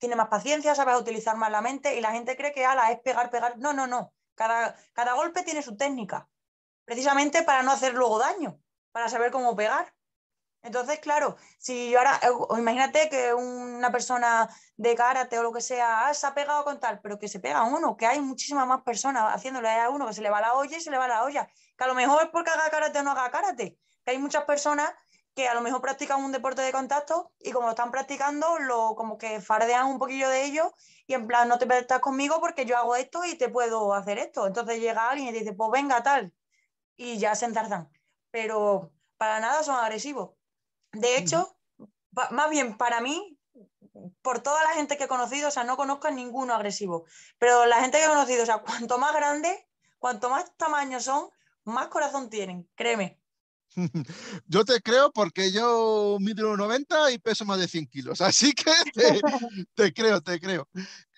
tiene más paciencia, sabes utilizar más la mente y la gente cree que ala, es pegar, pegar. No, no, no. cada golpe tiene su técnica precisamente para no hacer luego daño, para saber cómo pegar. Entonces, claro, si yo ahora, eh, imagínate que una persona de karate o lo que sea ah, se ha pegado con tal, pero que se pega uno, que hay muchísimas más personas haciéndole a uno, que se le va la olla y se le va la olla, que a lo mejor es porque haga karate o no haga karate, que hay muchas personas que a lo mejor practican un deporte de contacto y como lo están practicando, lo, como que fardean un poquillo de ellos y en plan, no te metas conmigo porque yo hago esto y te puedo hacer esto. Entonces llega alguien y te dice, pues venga, tal, y ya se enzarzan. Pero para nada son agresivos. De hecho, más bien para mí, por toda la gente que he conocido, o sea, no conozco a ninguno agresivo, pero la gente que he conocido, o sea, cuanto más grande, cuanto más tamaño son, más corazón tienen, créeme. Yo te creo porque yo mido 90 y peso más de 100 kilos, así que te, creo, te creo.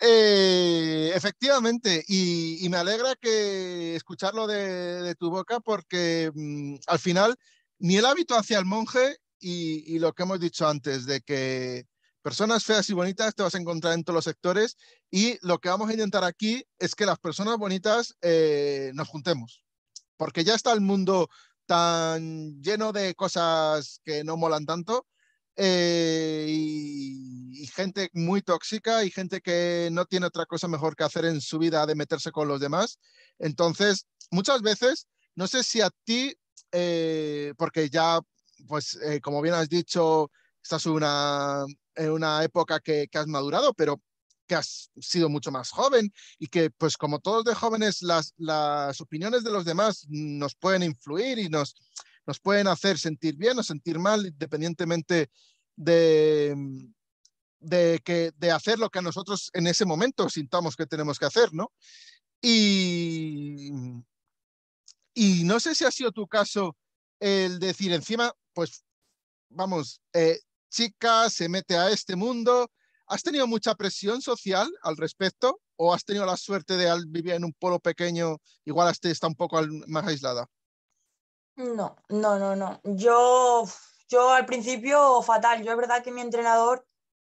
Eh, efectivamente, y, me alegra que escucharlo de, tu boca porque mm, al final ni el hábito hacia el monje y, lo que hemos dicho antes de que personas feas y bonitas te vas a encontrar en todos los sectores y lo que vamos a intentar aquí es que las personas bonitas eh, nos juntemos, porque ya está el mundo tan lleno de cosas que no molan tanto eh, y, gente muy tóxica y gente que no tiene otra cosa mejor que hacer en su vida de meterse con los demás. Entonces, muchas veces, no sé si a ti, eh, porque ya, pues, eh, como bien has dicho, estás en una, época que has madurado, pero que has sido mucho más joven y que, pues como todos de jóvenes, las, opiniones de los demás nos pueden influir y nos, pueden hacer sentir bien o sentir mal, independientemente de, mm, de, que, de hacer lo que a nosotros en ese momento sintamos que tenemos que hacer, ¿no? Y, mm, y no sé si ha sido tu caso el decir encima, pues vamos, eh, chica se mete a este mundo, ¿Has tenido mucha presión social al respecto o has tenido la suerte de vivir en un pueblo pequeño, igual este está un poco más aislada? No, no, no, no. Yo, yo al principio fatal. Yo es verdad que mi entrenador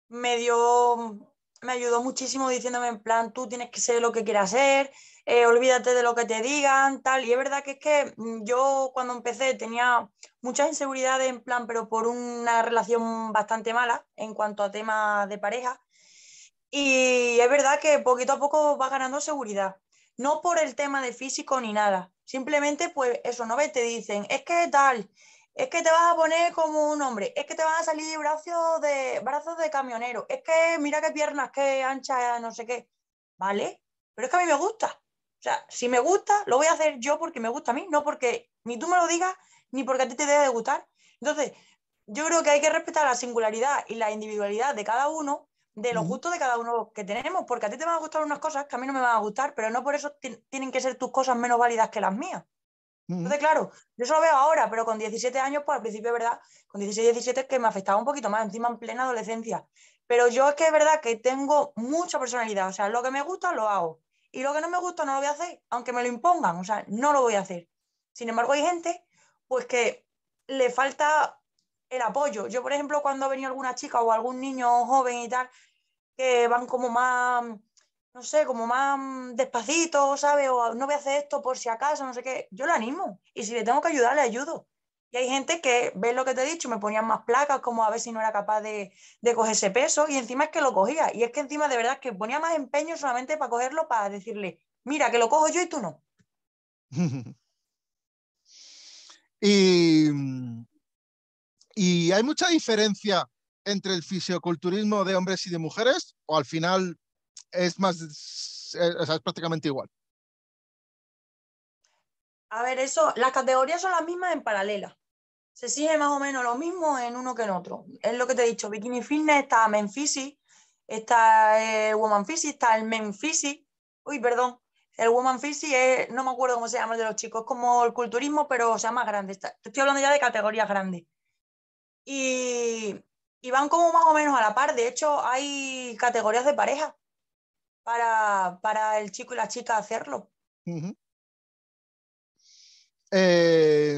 me dio me ayudó muchísimo diciéndome en plan, tú tienes que ser lo que quieras ser, eh, olvídate de lo que te digan, tal. Y es verdad que es que mm, yo cuando empecé tenía muchas inseguridades en plan, pero por una relación bastante mala en cuanto a temas de pareja. Y es verdad que poquito a poco va ganando seguridad. No por el tema de físico ni nada. Simplemente, pues eso, no ve te dicen, es que tal, es que te vas a poner como un hombre, es que te van a salir brazos de, brazos de camionero, es que mira qué piernas, qué anchas, no sé qué, ¿vale? Pero es que a mí me gusta. O sea, si me gusta, lo voy a hacer yo porque me gusta a mí, no porque ni tú me lo digas, ni porque a ti te debe de gustar. Entonces, yo creo que hay que respetar la singularidad y la individualidad de cada uno, de los gustos de cada uno que tenemos, porque a ti te van a gustar unas cosas que a mí no me van a gustar, pero no por eso tienen que ser tus cosas menos válidas que las mías. Entonces, claro, yo eso lo veo ahora, pero con 17 años, pues al principio, ¿verdad? Con 16, 17 es que me afectaba un poquito más, encima en plena adolescencia. Pero yo es que es verdad que tengo mucha personalidad, o sea, lo que me gusta lo hago y lo que no me gusta no lo voy a hacer, aunque me lo impongan, o sea, no lo voy a hacer. Sin embargo, hay gente, pues que le falta el apoyo. Yo, por ejemplo, cuando ha venido alguna chica o algún niño joven y tal, que van como más no sé, como más despacito, ¿sabes? O no voy a hacer esto por si acaso, no sé qué. Yo lo animo. Y si le tengo que ayudar, le ayudo. Y hay gente que, ve lo que te he dicho? Me ponían más placas, como a ver si no era capaz de, coger ese peso. Y encima es que lo cogía. Y es que encima de verdad es que ponía más empeño solamente para cogerlo, para decirle, mira, que lo cojo yo y tú no. y, y hay mucha diferencia entre el fisioculturismo de hombres y de mujeres, o al final es más, eh, sea es prácticamente igual. A ver, eso, las categorías son las mismas en paralela. Se sigue más o menos lo mismo en uno que en otro. Es lo que te he dicho, Bikini Fitness está Men está el eh, Woman está el Men Uy, perdón, el Woman Physique es, no me acuerdo cómo se llama el de los chicos, como el culturismo, pero sea más grande. estoy hablando ya de categorías grandes. y van como más o menos a la par. De hecho, hay categorías de pareja para, el chico y la chica hacerlo. Eh,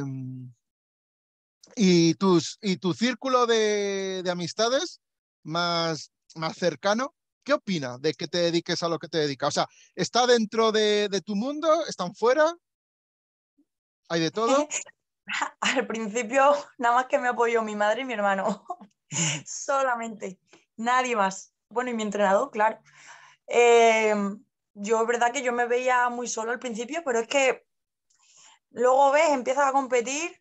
¿y, tus, ¿Y tu círculo de, amistades más, más cercano? ¿Qué opina de que te dediques a lo que te dedicas? O sea, ¿está dentro de, de tu mundo? ¿Están fuera? ¿Hay de todo? Al principio, nada más que me apoyó mi madre y mi hermano. Solamente. Nadie más. Bueno, y mi entrenador, claro. Eh, yo es verdad que yo me veía muy solo al principio, pero es que luego ves, empiezas a competir,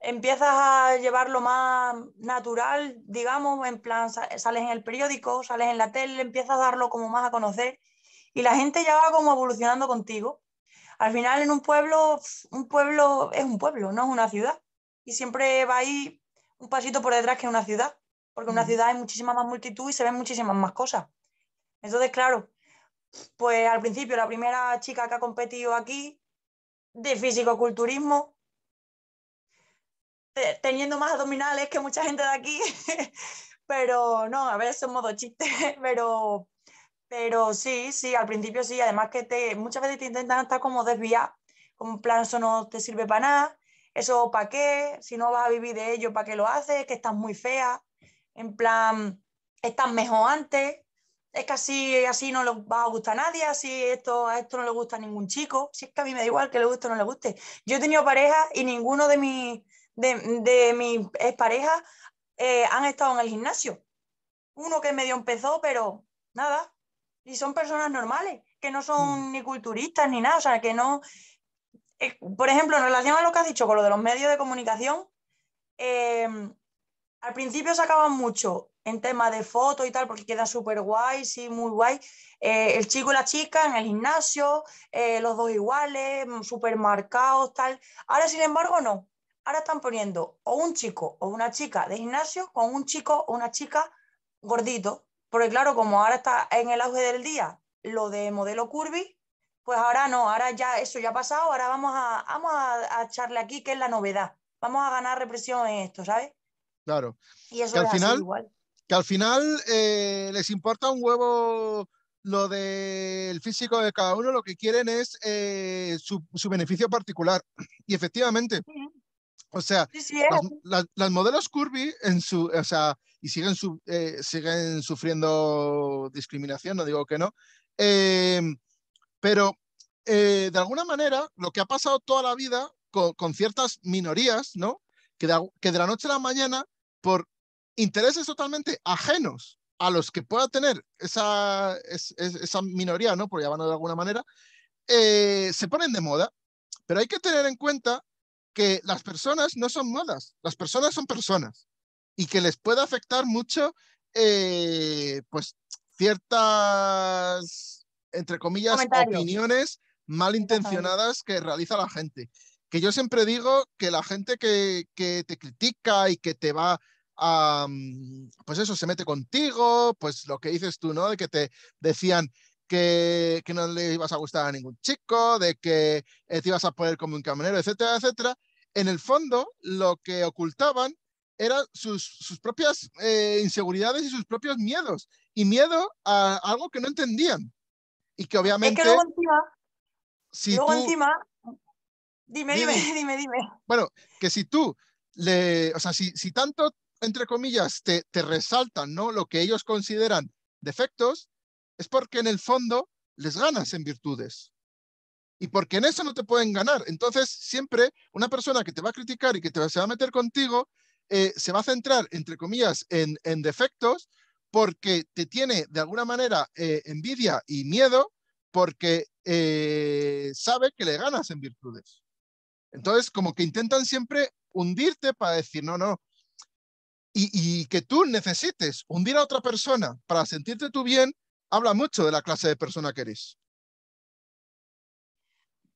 empiezas a llevarlo más natural, digamos, en plan, sales en el periódico, sales en la tele, empiezas a darlo como más a conocer y la gente ya va como evolucionando contigo. Al final en un pueblo, un pueblo es un pueblo, no es una ciudad. Y siempre va ahí un pasito por detrás que una ciudad, porque en una ciudad hay muchísima más multitud y se ven muchísimas más cosas. Entonces, claro, pues al principio la primera chica que ha competido aquí de físico-culturismo, teniendo más abdominales que mucha gente de aquí, pero no, a ver, eso es modo chiste, pero, pero sí, sí, al principio sí, además que te, muchas veces te intentan hasta como desviar, como en plan, eso no te sirve para nada, eso para qué, si no vas a vivir de ello, para qué lo haces, que estás muy fea, en plan, estás mejor antes, es que así, no le va a gustar a nadie, así esto, a esto no le gusta a ningún chico, si es que a mí me da igual que le guste o no le guste. Yo he tenido pareja y ninguno de, mi, de, mis parejas eh, han estado en el gimnasio. Uno que medio empezó, pero nada. Y son personas normales, que no son mm. ni culturistas ni nada, o sea, que no... Eh, por ejemplo, en relación a lo que has dicho con lo de los medios de comunicación, eh, al principio sacaban mucho en tema de fotos y tal, porque queda súper guay, sí, muy guay. Eh, el chico y la chica en el gimnasio, eh, los dos iguales, mm, súper marcados, tal. Ahora, sin embargo, no. Ahora están poniendo o un chico o una chica de gimnasio con un chico o una chica gordito. Porque claro, como ahora está en el auge del día lo de modelo curvy, pues ahora no, ahora ya eso ya ha pasado, ahora vamos a, vamos a, echarle aquí que es la novedad. Vamos a ganar represión en esto, ¿sabes? Claro. Y eso es final, igual que al final eh, les importa un huevo lo del físico de cada uno, lo que quieren es eh, su, beneficio particular. Y efectivamente, o sea, eh. las, modelos curvy en su, y siguen, su, siguen sufriendo discriminación, no digo que no, em, pero de alguna manera lo que ha pasado toda la vida con, ciertas minorías, ¿no? que de la noche a la mañana por intereses totalmente ajenos a los que pueda tener esa, esa minoría, ¿no? por llamarlo de alguna manera, eh, se ponen de moda. Pero hay que tener en cuenta que las personas no son modas. las personas son personas y que les puede afectar mucho eh, pues ciertas, entre comillas, opiniones malintencionadas que realiza la gente. Que yo siempre digo que la gente que, que te critica y que te va pues eso, se mete contigo, pues lo que dices tú, ¿no? De que te decían que, que no le ibas a gustar a ningún chico, de que eh, te ibas a poner como un camionero, etcétera, etcétera. En el fondo, lo que ocultaban eran sus, sus propias eh, inseguridades y sus propios miedos, y miedo a algo que no entendían. Y que obviamente... Es que luego encima... Dime, dime, dime, dime, Bueno, que si tú le, o sea, si, si tanto entre comillas, te, resaltan ¿no? lo que ellos consideran defectos, es porque en el fondo les ganas en virtudes. Y porque en eso no te pueden ganar. Entonces, siempre una persona que te va a criticar y que te, se va a meter contigo, eh, se va a centrar, entre comillas, en, defectos porque te tiene de alguna manera eh, envidia y miedo porque eh, sabe que le ganas en virtudes. Entonces, como que intentan siempre hundirte para decir, no, no, y, que tú necesites hundir a otra persona para sentirte tú bien, habla mucho de la clase de persona que eres.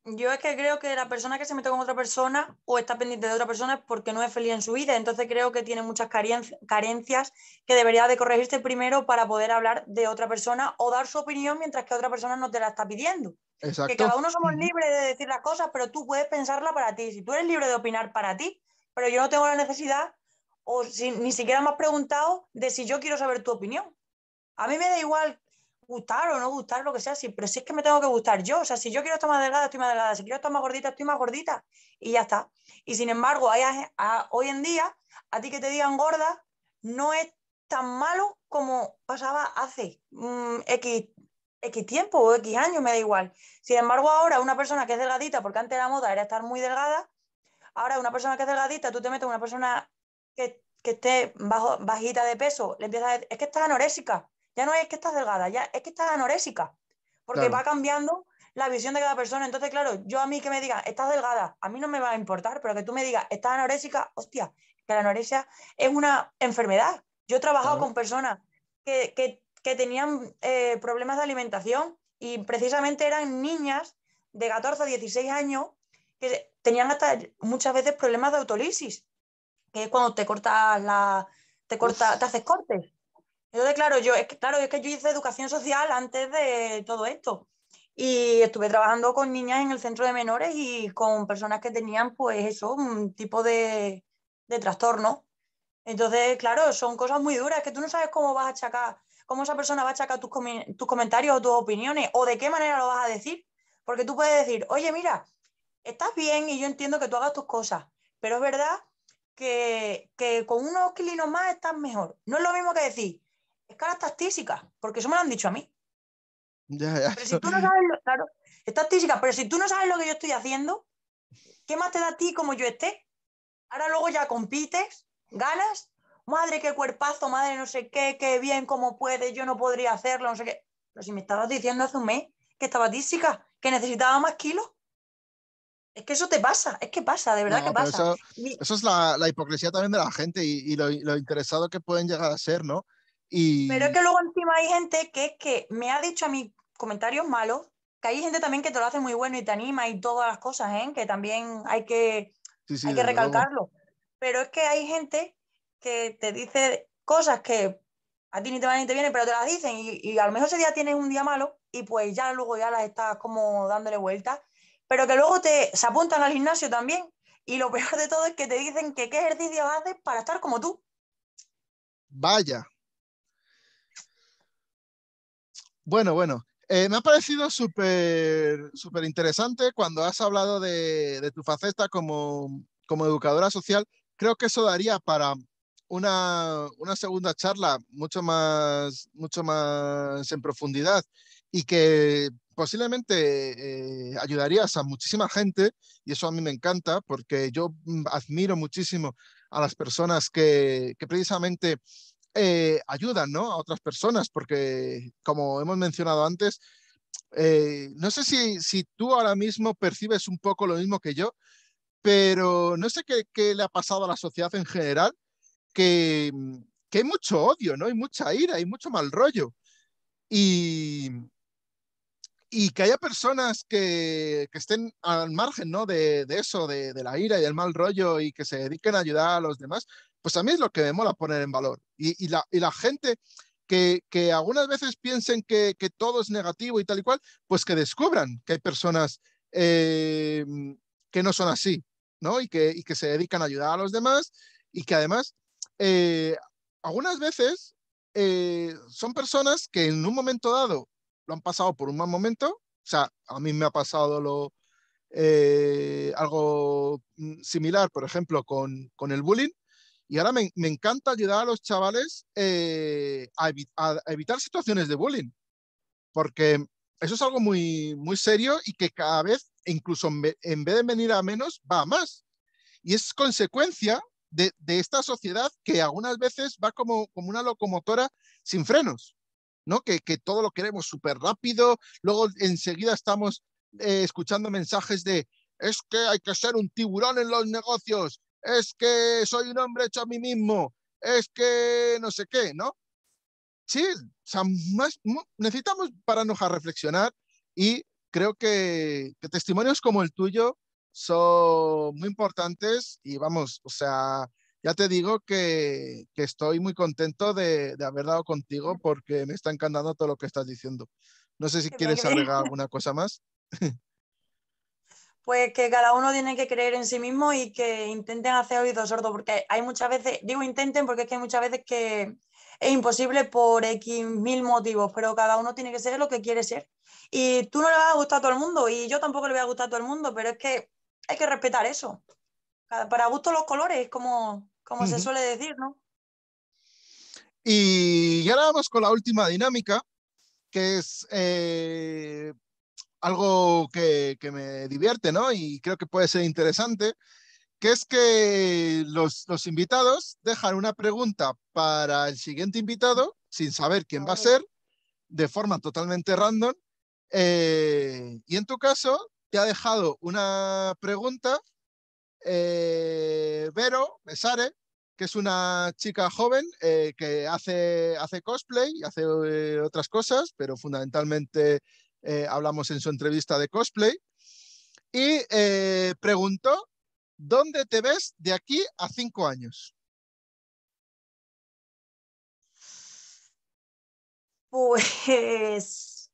Yo es que creo que la persona que se mete con otra persona o está pendiente de otra persona es porque no es feliz en su vida. Entonces creo que tiene muchas carencias que debería de corregirse primero para poder hablar de otra persona o dar su opinión mientras que otra persona no te la está pidiendo. Exacto. Que cada uno somos libres de decir las cosas, pero tú puedes pensarla para ti. Si tú eres libre de opinar para ti, pero yo no tengo la necesidad o ni siquiera me has preguntado de si yo quiero saber tu opinión. A mí me da igual gustar o no gustar, lo que sea, sí, pero si es que me tengo que gustar yo. O sea, si yo quiero estar más delgada, estoy más delgada. Si quiero estar más gordita, estoy más gordita. Y ya está. Y sin embargo, hoy en día, a ti que te digan gorda, no es tan malo como pasaba hace X, mm, X tiempo o X años, me da igual. Sin embargo, ahora una persona que es delgadita, porque antes la moda era estar muy delgada, ahora una persona que es delgadita, tú te metes una persona que, esté bajita de peso, le empiezas a decir, es que estás anorésica, ya no es que estás delgada, ya es que estás anorésica, porque va cambiando la visión de cada persona. Entonces, claro, yo a mí que me diga estás delgada, a mí no me va a importar, pero que tú me digas, estás anorésica, hostia, que la anorexia es una enfermedad. Yo he trabajado con personas que, tenían eh, problemas de alimentación y precisamente eran niñas de 14 a 16 años que tenían hasta muchas veces problemas de autolisis que es cuando te cortas la, te corta, te haces cortes. Entonces, claro, yo, es que, claro, es que yo hice educación social antes de todo esto. Y estuve trabajando con niñas en el centro de menores y con personas que tenían, pues eso, un tipo de, trastorno. Entonces, claro, son cosas muy duras, que tú no sabes cómo vas a achacar, cómo esa persona va a achacar tus, tus comentarios o tus opiniones, o de qué manera lo vas a decir. Porque tú puedes decir, oye, mira, estás bien y yo entiendo que tú hagas tus cosas, pero es verdad que, con unos kilos más estás mejor. No es lo mismo que decir estás tísica, porque eso me lo han dicho a mí. Ya, Pero si tú no sabes lo, pero si tú no sabes lo que yo estoy haciendo, ¿qué más te da a ti como yo esté? Ahora luego ya compites, ganas, madre qué cuerpazo, madre no sé qué, qué bien, cómo puedes, yo no podría hacerlo, no sé qué. Pero si me estabas diciendo hace un mes que estaba tísica, que necesitaba más kilos. Es que eso te pasa, es que pasa, de verdad que pasa. Eso, es la, la, hipocresía también de la gente y, y lo, lo, interesado que pueden llegar a ser, ¿no? Y... Pero es que luego encima hay gente que es que me ha dicho a mis comentarios malos, que hay gente también que te lo hace muy bueno y te anima y todas las cosas, ¿eh? Que también hay que, hay que recalcarlo. Pero es que hay gente que te dice cosas que a ti ni te van ni te vienen, pero te las dicen y, y a lo mejor ese día tienes un día malo y pues ya luego ya las estás como dándole vueltas pero que luego te, se apuntan al gimnasio también y lo peor de todo es que te dicen que qué ejercicio haces para estar como tú. Vaya. Bueno, bueno. Eh, me ha parecido súper súper interesante cuando has hablado de, de tu faceta como, como, educadora social. Creo que eso daría para una, una segunda charla mucho más, mucho más en profundidad y que posiblemente eh, ayudarías a muchísima gente y eso a mí me encanta porque yo mm, admiro muchísimo a las personas que, precisamente eh, ayudan a otras personas porque como hemos mencionado antes, eh, no sé si, tú ahora mismo percibes un poco lo mismo que yo, pero no sé qué, le ha pasado a la sociedad en general, que, que hay mucho odio, ¿no? Hay mucha ira, hay mucho mal rollo. Y, y que haya personas que, estén al margen ¿no? de, eso, de, la ira y del mal rollo y que se dediquen a ayudar a los demás, pues a mí es lo que me mola poner en valor. Y, y, la, gente que, algunas veces piensen que, todo es negativo y tal y cual, pues que descubran que hay personas eh, que no son así, ¿no? Y que, que se dedican a ayudar a los demás y que además, eh, algunas veces eh, son personas que en un momento dado lo han pasado por un mal momento. O sea, a mí me ha pasado eh, algo mm, similar, por ejemplo, con, el bullying. Y ahora me, encanta ayudar a los chavales eh, a, evitar situaciones de bullying, porque eso es algo muy, muy serio y que cada vez, incluso en, vez de venir a menos, va a más. Y es consecuencia de, esta sociedad que algunas veces va como, como una locomotora sin frenos. ¿no? Que, todo lo queremos súper rápido, luego enseguida estamos eh, escuchando mensajes de, es que hay que ser un tiburón en los negocios, es que soy un hombre hecho a mí mismo, es que no sé qué, ¿no? Sí, o más, necesitamos para a reflexionar y creo que, que, testimonios como el tuyo son muy importantes y vamos, o sea, ya te digo que, estoy muy contento de, haber dado contigo porque me está encantando todo lo que estás diciendo. No sé si quieres agregar alguna cosa más. Pues que cada uno tiene que creer en sí mismo y que intenten hacer oídos sordos, porque hay muchas veces, digo intenten porque es que hay muchas veces que es imposible por X mil motivos, pero cada uno tiene que ser lo que quiere ser. Y tú no le vas a gustar a todo el mundo y yo tampoco le voy a gustar a todo el mundo, pero es que hay que respetar eso. Para gusto los colores, es como como se suele decir, ¿no? Y ahora vamos con la última dinámica, que es eh, algo que, me divierte, ¿no? Y creo que puede ser interesante, que es que los, invitados dejan una pregunta para el siguiente invitado, sin saber quién va a ser, de forma totalmente random. Eh, y en tu caso, te ha dejado una pregunta eh, Vero Mesare, que es una chica joven eh, que hace, hace cosplay y hace eh, otras cosas, pero fundamentalmente hablamos en su entrevista de cosplay. Y preguntó, ¿dónde te ves de aquí a cinco años? Pues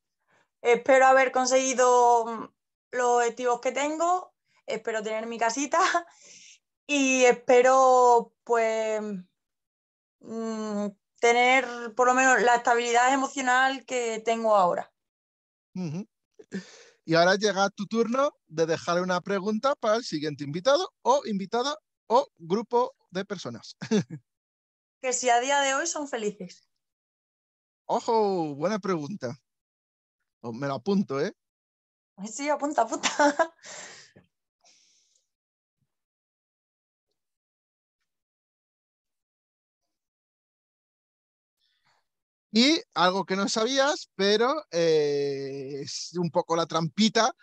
espero haber conseguido los objetivos que tengo espero tener mi casita y espero pues mm, tener por lo menos la estabilidad emocional que tengo ahora. Y ahora llega tu turno de dejar una pregunta para el siguiente invitado o invitada o grupo de personas. que si a día de hoy son felices. Ojo, buena pregunta. Oh, me lo apunto, ¿eh? Sí, apunta, apunta. Y algo que no sabías, pero eh, es un poco la trampita,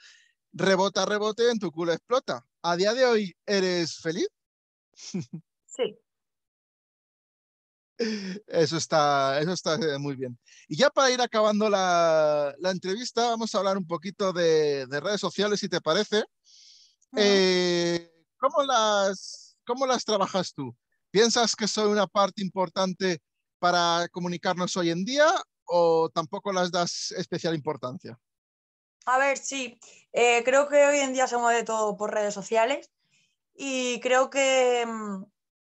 rebota, rebote, en tu culo explota. ¿A día de hoy eres feliz? Sí. Eso está, eso está eh, muy bien. Y ya para ir acabando la, entrevista, vamos a hablar un poquito de, redes sociales, si te parece. Eh, las, ¿Cómo las trabajas tú? ¿Piensas que soy una parte importante para comunicarnos hoy en día o tampoco las das especial importancia? A ver, sí, eh, creo que hoy en día se mueve todo por redes sociales y creo que mm,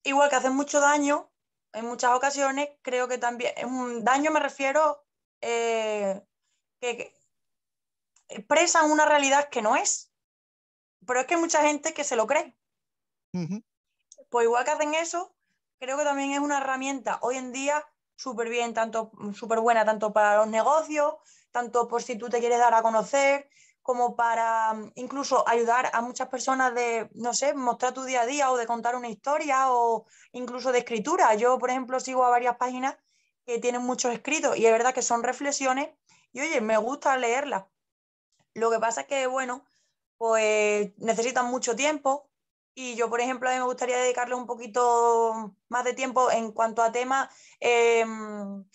igual que hacen mucho daño en muchas ocasiones, creo que también, un mm, daño me refiero eh, que, expresan una realidad que no es, pero es que hay mucha gente que se lo cree. Pues igual que hacen eso, creo que también es una herramienta hoy en día súper bien, tanto mm, súper buena, tanto para los negocios, tanto por si tú te quieres dar a conocer, como para mm, incluso ayudar a muchas personas de, no sé, mostrar tu día a día o de contar una historia o incluso de escritura. Yo, por ejemplo, sigo a varias páginas que tienen muchos escritos y es verdad que son reflexiones y oye, me gusta leerlas. Lo que pasa es que, bueno, pues necesitan mucho tiempo, y yo, por ejemplo, a mí me gustaría dedicarle un poquito más de tiempo en cuanto a temas em,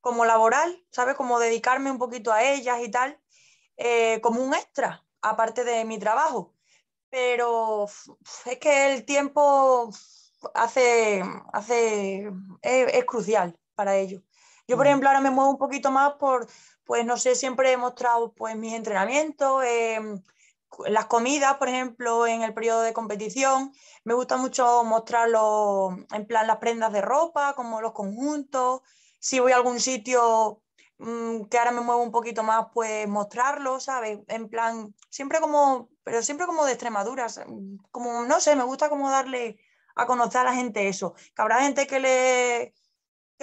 como laboral, ¿sabes? Como dedicarme un poquito a ellas y tal, eh, como un extra, aparte de mi trabajo. Pero es que el tiempo hace, hace es, crucial para ello. Yo, por mm. ejemplo, ahora me muevo un poquito más por, pues no sé, siempre he mostrado pues mis entrenamientos, em, las comidas, por ejemplo, en el periodo de competición, me gusta mucho mostrarlo en plan las prendas de ropa, como los conjuntos. Si voy a algún sitio mm, que ahora me muevo un poquito más, pues mostrarlo, ¿sabes? En plan, siempre como, pero siempre como de Extremadura, como, no sé, me gusta como darle a conocer a la gente eso. Que habrá gente que le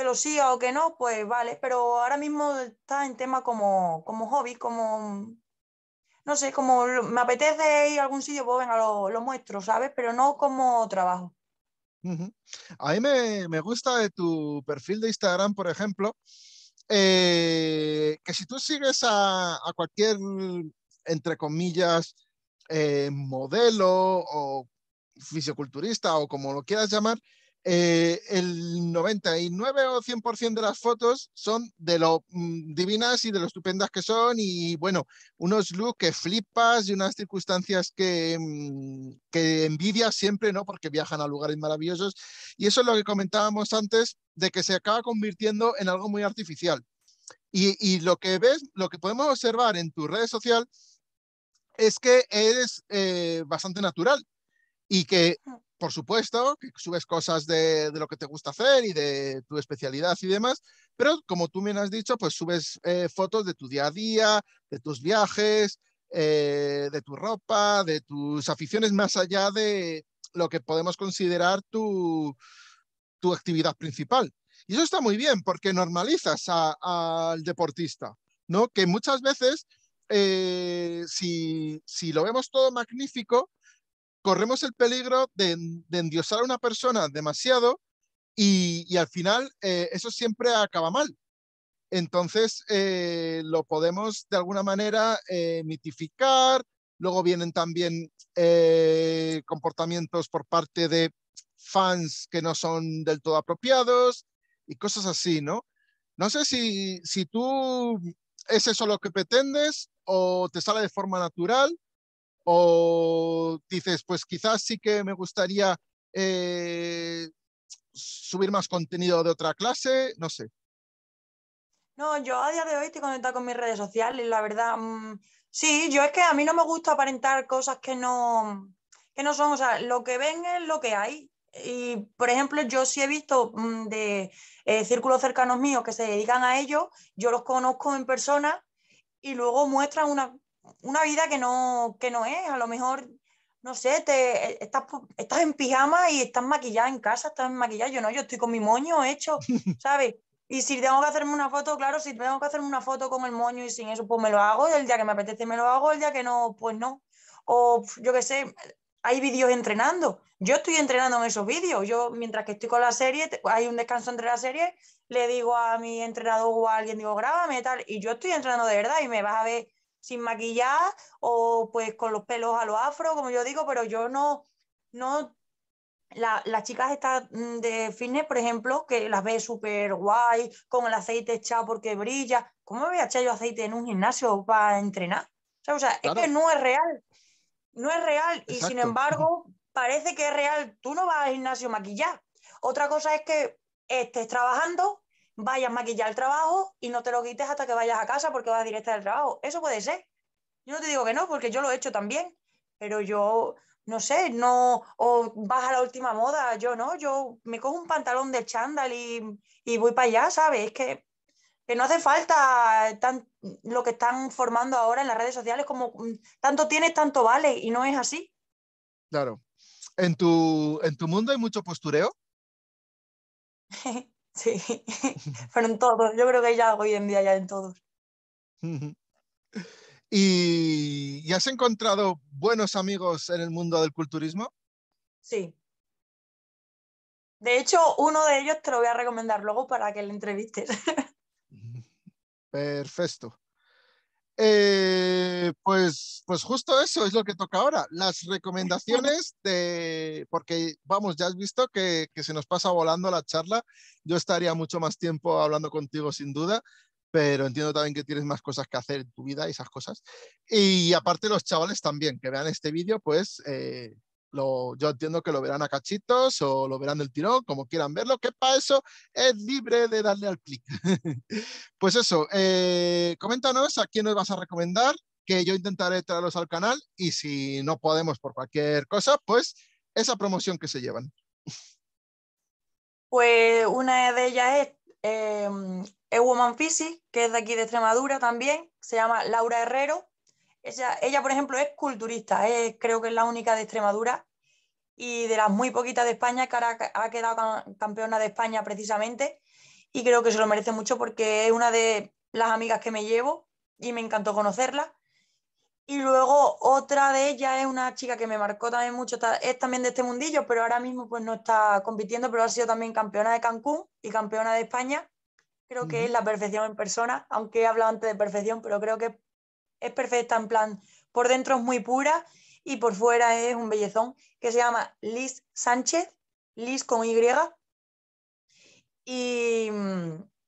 lo siga o que no, pues vale, pero ahora mismo está en tema como, como hobby, como no sé, como me apetece ir a algún sitio, pues venga, lo, muestro, ¿sabes? Pero no como trabajo. A mí me, gusta de tu perfil de Instagram, por ejemplo, eh, que si tú sigues a, cualquier, entre comillas, eh, modelo o fisioculturista o como lo quieras llamar, eh, el 99 o 100% de las fotos son de lo mm, divinas y de lo estupendas que son y bueno, unos looks que flipas y unas circunstancias que, mm, que envidias siempre, ¿no? Porque viajan a lugares maravillosos y eso es lo que comentábamos antes de que se acaba convirtiendo en algo muy artificial. Y, lo que ves, lo que podemos observar en tu red social es que eres eh, bastante natural y que por supuesto, que subes cosas de, lo que te gusta hacer y de tu especialidad y demás, pero como tú me has dicho, pues subes eh, fotos de tu día a día, de tus viajes, eh, de tu ropa, de tus aficiones, más allá de lo que podemos considerar tu, tu actividad principal. Y eso está muy bien porque normalizas al deportista, ¿no? Que muchas veces, eh, si lo vemos todo magnífico, corremos el peligro de, endiosar a una persona demasiado y, al final eh, eso siempre acaba mal. Entonces eh, lo podemos de alguna manera eh, mitificar. Luego vienen también comportamientos por parte de fans que no son del todo apropiados y cosas así, ¿no? No sé si tú es eso lo que pretendes o te sale de forma natural o dices, pues quizás sí que me gustaría eh, subir más contenido de otra clase, no sé. No, yo a día de hoy estoy conectada con mis redes sociales, la verdad. Mm, sí, yo es que a mí no me gusta aparentar cosas que no, que no son, o sea, lo que ven es lo que hay. Y, por ejemplo, yo sí he visto mm, de eh, círculos cercanos míos que se dedican a ello, yo los conozco en persona y luego muestran una, una vida que no, que no es. A lo mejor, no sé, te, eh, estás, en pijama y estás maquillada en casa, estás en maquillada. Yo no, yo estoy con mi moño hecho, ¿sabes? Y si tengo que hacerme una foto, claro, si tengo que hacerme una foto con el moño y sin eso, pues me lo hago. El día que me apetece me lo hago, el día que no, pues no. O yo qué sé, hay vídeos entrenando. Yo estoy entrenando en esos vídeos. Yo, mientras que estoy con la serie, hay un descanso entre la serie, le digo a mi entrenador o a alguien, digo, grábame tal. Y yo estoy entrenando de verdad y me vas a ver sin maquillar o pues con los pelos a lo afro, como yo digo, pero yo no, no, las chicas están mm, de fitness, por ejemplo, que las ve súper guay, con el aceite echado porque brilla, ¿cómo me voy a echar yo aceite en un gimnasio para entrenar? O sea, es que no es real, no es real y sin embargo parece que es real, tú no vas al gimnasio maquillar. Otra cosa es que estés trabajando vayas maquillar al trabajo y no te lo quites hasta que vayas a casa porque vas directa al trabajo. Eso puede ser. Yo no te digo que no, porque yo lo he hecho también, pero yo no sé, no, o vas a la última moda, yo no, yo me cojo un pantalón de chándal y, voy para allá, ¿sabes? Es que, que no hace falta lo que están formando ahora en las redes sociales como mm, tanto tienes, tanto vale, y no es así. Claro. ¿En tu, en tu mundo hay mucho postureo? Sí, pero en todos. Yo creo que ya hoy en día ya en todos. ¿Y, ¿Y has encontrado buenos amigos en el mundo del culturismo? Sí. De hecho, uno de ellos te lo voy a recomendar luego para que le entrevistes. Perfecto. Eh, pues, pues justo eso es lo que toca ahora, las recomendaciones de, porque vamos, ya has visto que, se nos pasa volando la charla, yo estaría mucho más tiempo hablando contigo sin duda, pero entiendo también que tienes más cosas que hacer en tu vida y esas cosas. Y aparte los chavales también, que vean este vídeo, pues eh, yo entiendo que lo verán a cachitos o lo verán del tirón, como quieran verlo, que para eso es libre de darle al clic. pues eso, eh, coméntanos a quién nos vas a recomendar, que yo intentaré traerlos al canal y si no podemos por cualquier cosa, pues esa promoción que se llevan. Pues una de ellas es eh, Woman que es de aquí de Extremadura también, se llama Laura Herrero, ella, por ejemplo, es culturista, creo que es la única de Extremadura y de las muy poquitas de España que ahora ha quedado campeona de España precisamente y creo que se lo merece mucho porque es una de las amigas que me llevo y me encantó conocerla. Y luego otra de ellas es una chica que me marcó también mucho, es también de este mundillo, pero ahora mismo pues no está compitiendo, pero ha sido también campeona de Cancún y campeona de España. Creo que es la perfección en persona, aunque he hablado antes de perfección, pero creo que es perfecta, en plan, por dentro es muy pura y por fuera es un bellezón, que se llama Liz Sánchez, Liz con Y. Y,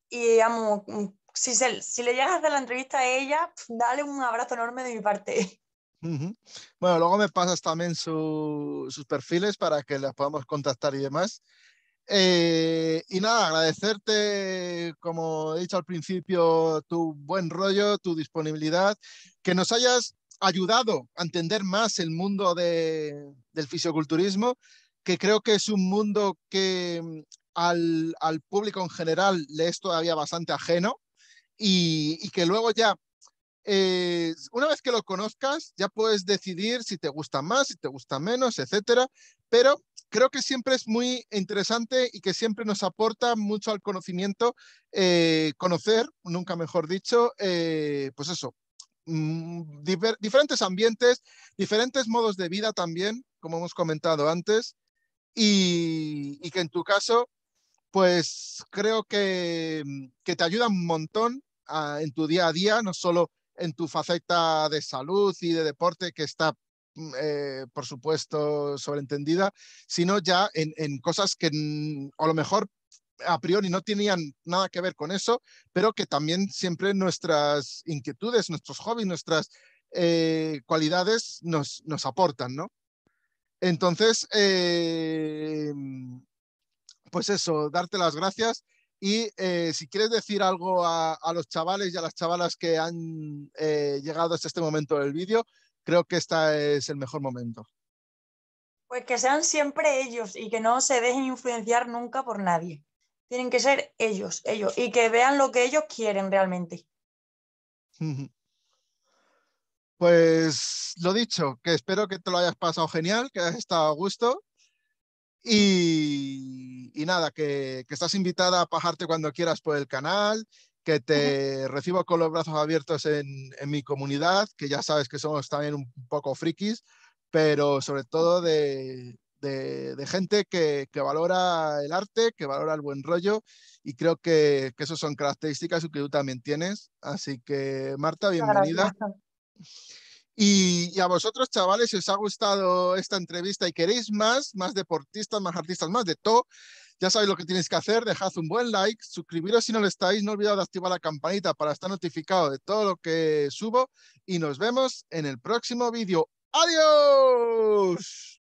y amo, si, si le llegas a hacer la entrevista a ella, dale un abrazo enorme de mi parte. Bueno, luego me pasas también sus perfiles para que las podamos contactar y demás. Eh, y nada, agradecerte, como he dicho al principio, tu buen rollo, tu disponibilidad, que nos hayas ayudado a entender más el mundo del fisioculturismo, que creo que es un mundo que mm, al, público en general le es todavía bastante ajeno y que luego ya eh, una vez que lo conozcas, ya puedes decidir si te gusta más, si te gusta menos, etcétera. Pero creo que siempre es muy interesante y que siempre nos aporta mucho al conocimiento eh, conocer, nunca mejor dicho, eh, pues eso, mm, diferentes ambientes, diferentes modos de vida también, como hemos comentado antes, y, que en tu caso, pues creo que, que te ayuda un montón ah, en tu día a día, no solo en tu faceta de salud y de deporte que está, mm, eh, por supuesto, sobreentendida, sino ya en, cosas que mm, a lo mejor a priori no tenían nada que ver con eso, pero que también siempre nuestras inquietudes, nuestros hobbies, nuestras eh, cualidades nos, aportan, ¿no? Entonces, eh, pues eso, darte las gracias y eh, si quieres decir algo a, los chavales y a las chavalas que han eh, llegado hasta este momento del vídeo, creo que este es el mejor momento. Pues que sean siempre ellos y que no se dejen influenciar nunca por nadie. Tienen que ser ellos, ellos, y que vean lo que ellos quieren realmente. Pues lo dicho, que espero que te lo hayas pasado genial, que has estado a gusto y y nada, que, estás invitada a pajarte cuando quieras por el canal, que te recibo con los brazos abiertos en, mi comunidad, que ya sabes que somos también un poco frikis, pero sobre todo de, gente que, valora el arte, que valora el buen rollo, y creo que, que esas son características que tú también tienes. Así que, Marta, bienvenida. y, a vosotros, chavales, si os ha gustado esta entrevista y queréis más, más deportistas, más artistas, más de todo, ya sabéis lo que tenéis que hacer, dejad un buen like, suscribiros si no lo estáis, no olvidad de activar la campanita para estar notificado de todo lo que subo y nos vemos en el próximo vídeo. ¡Adiós!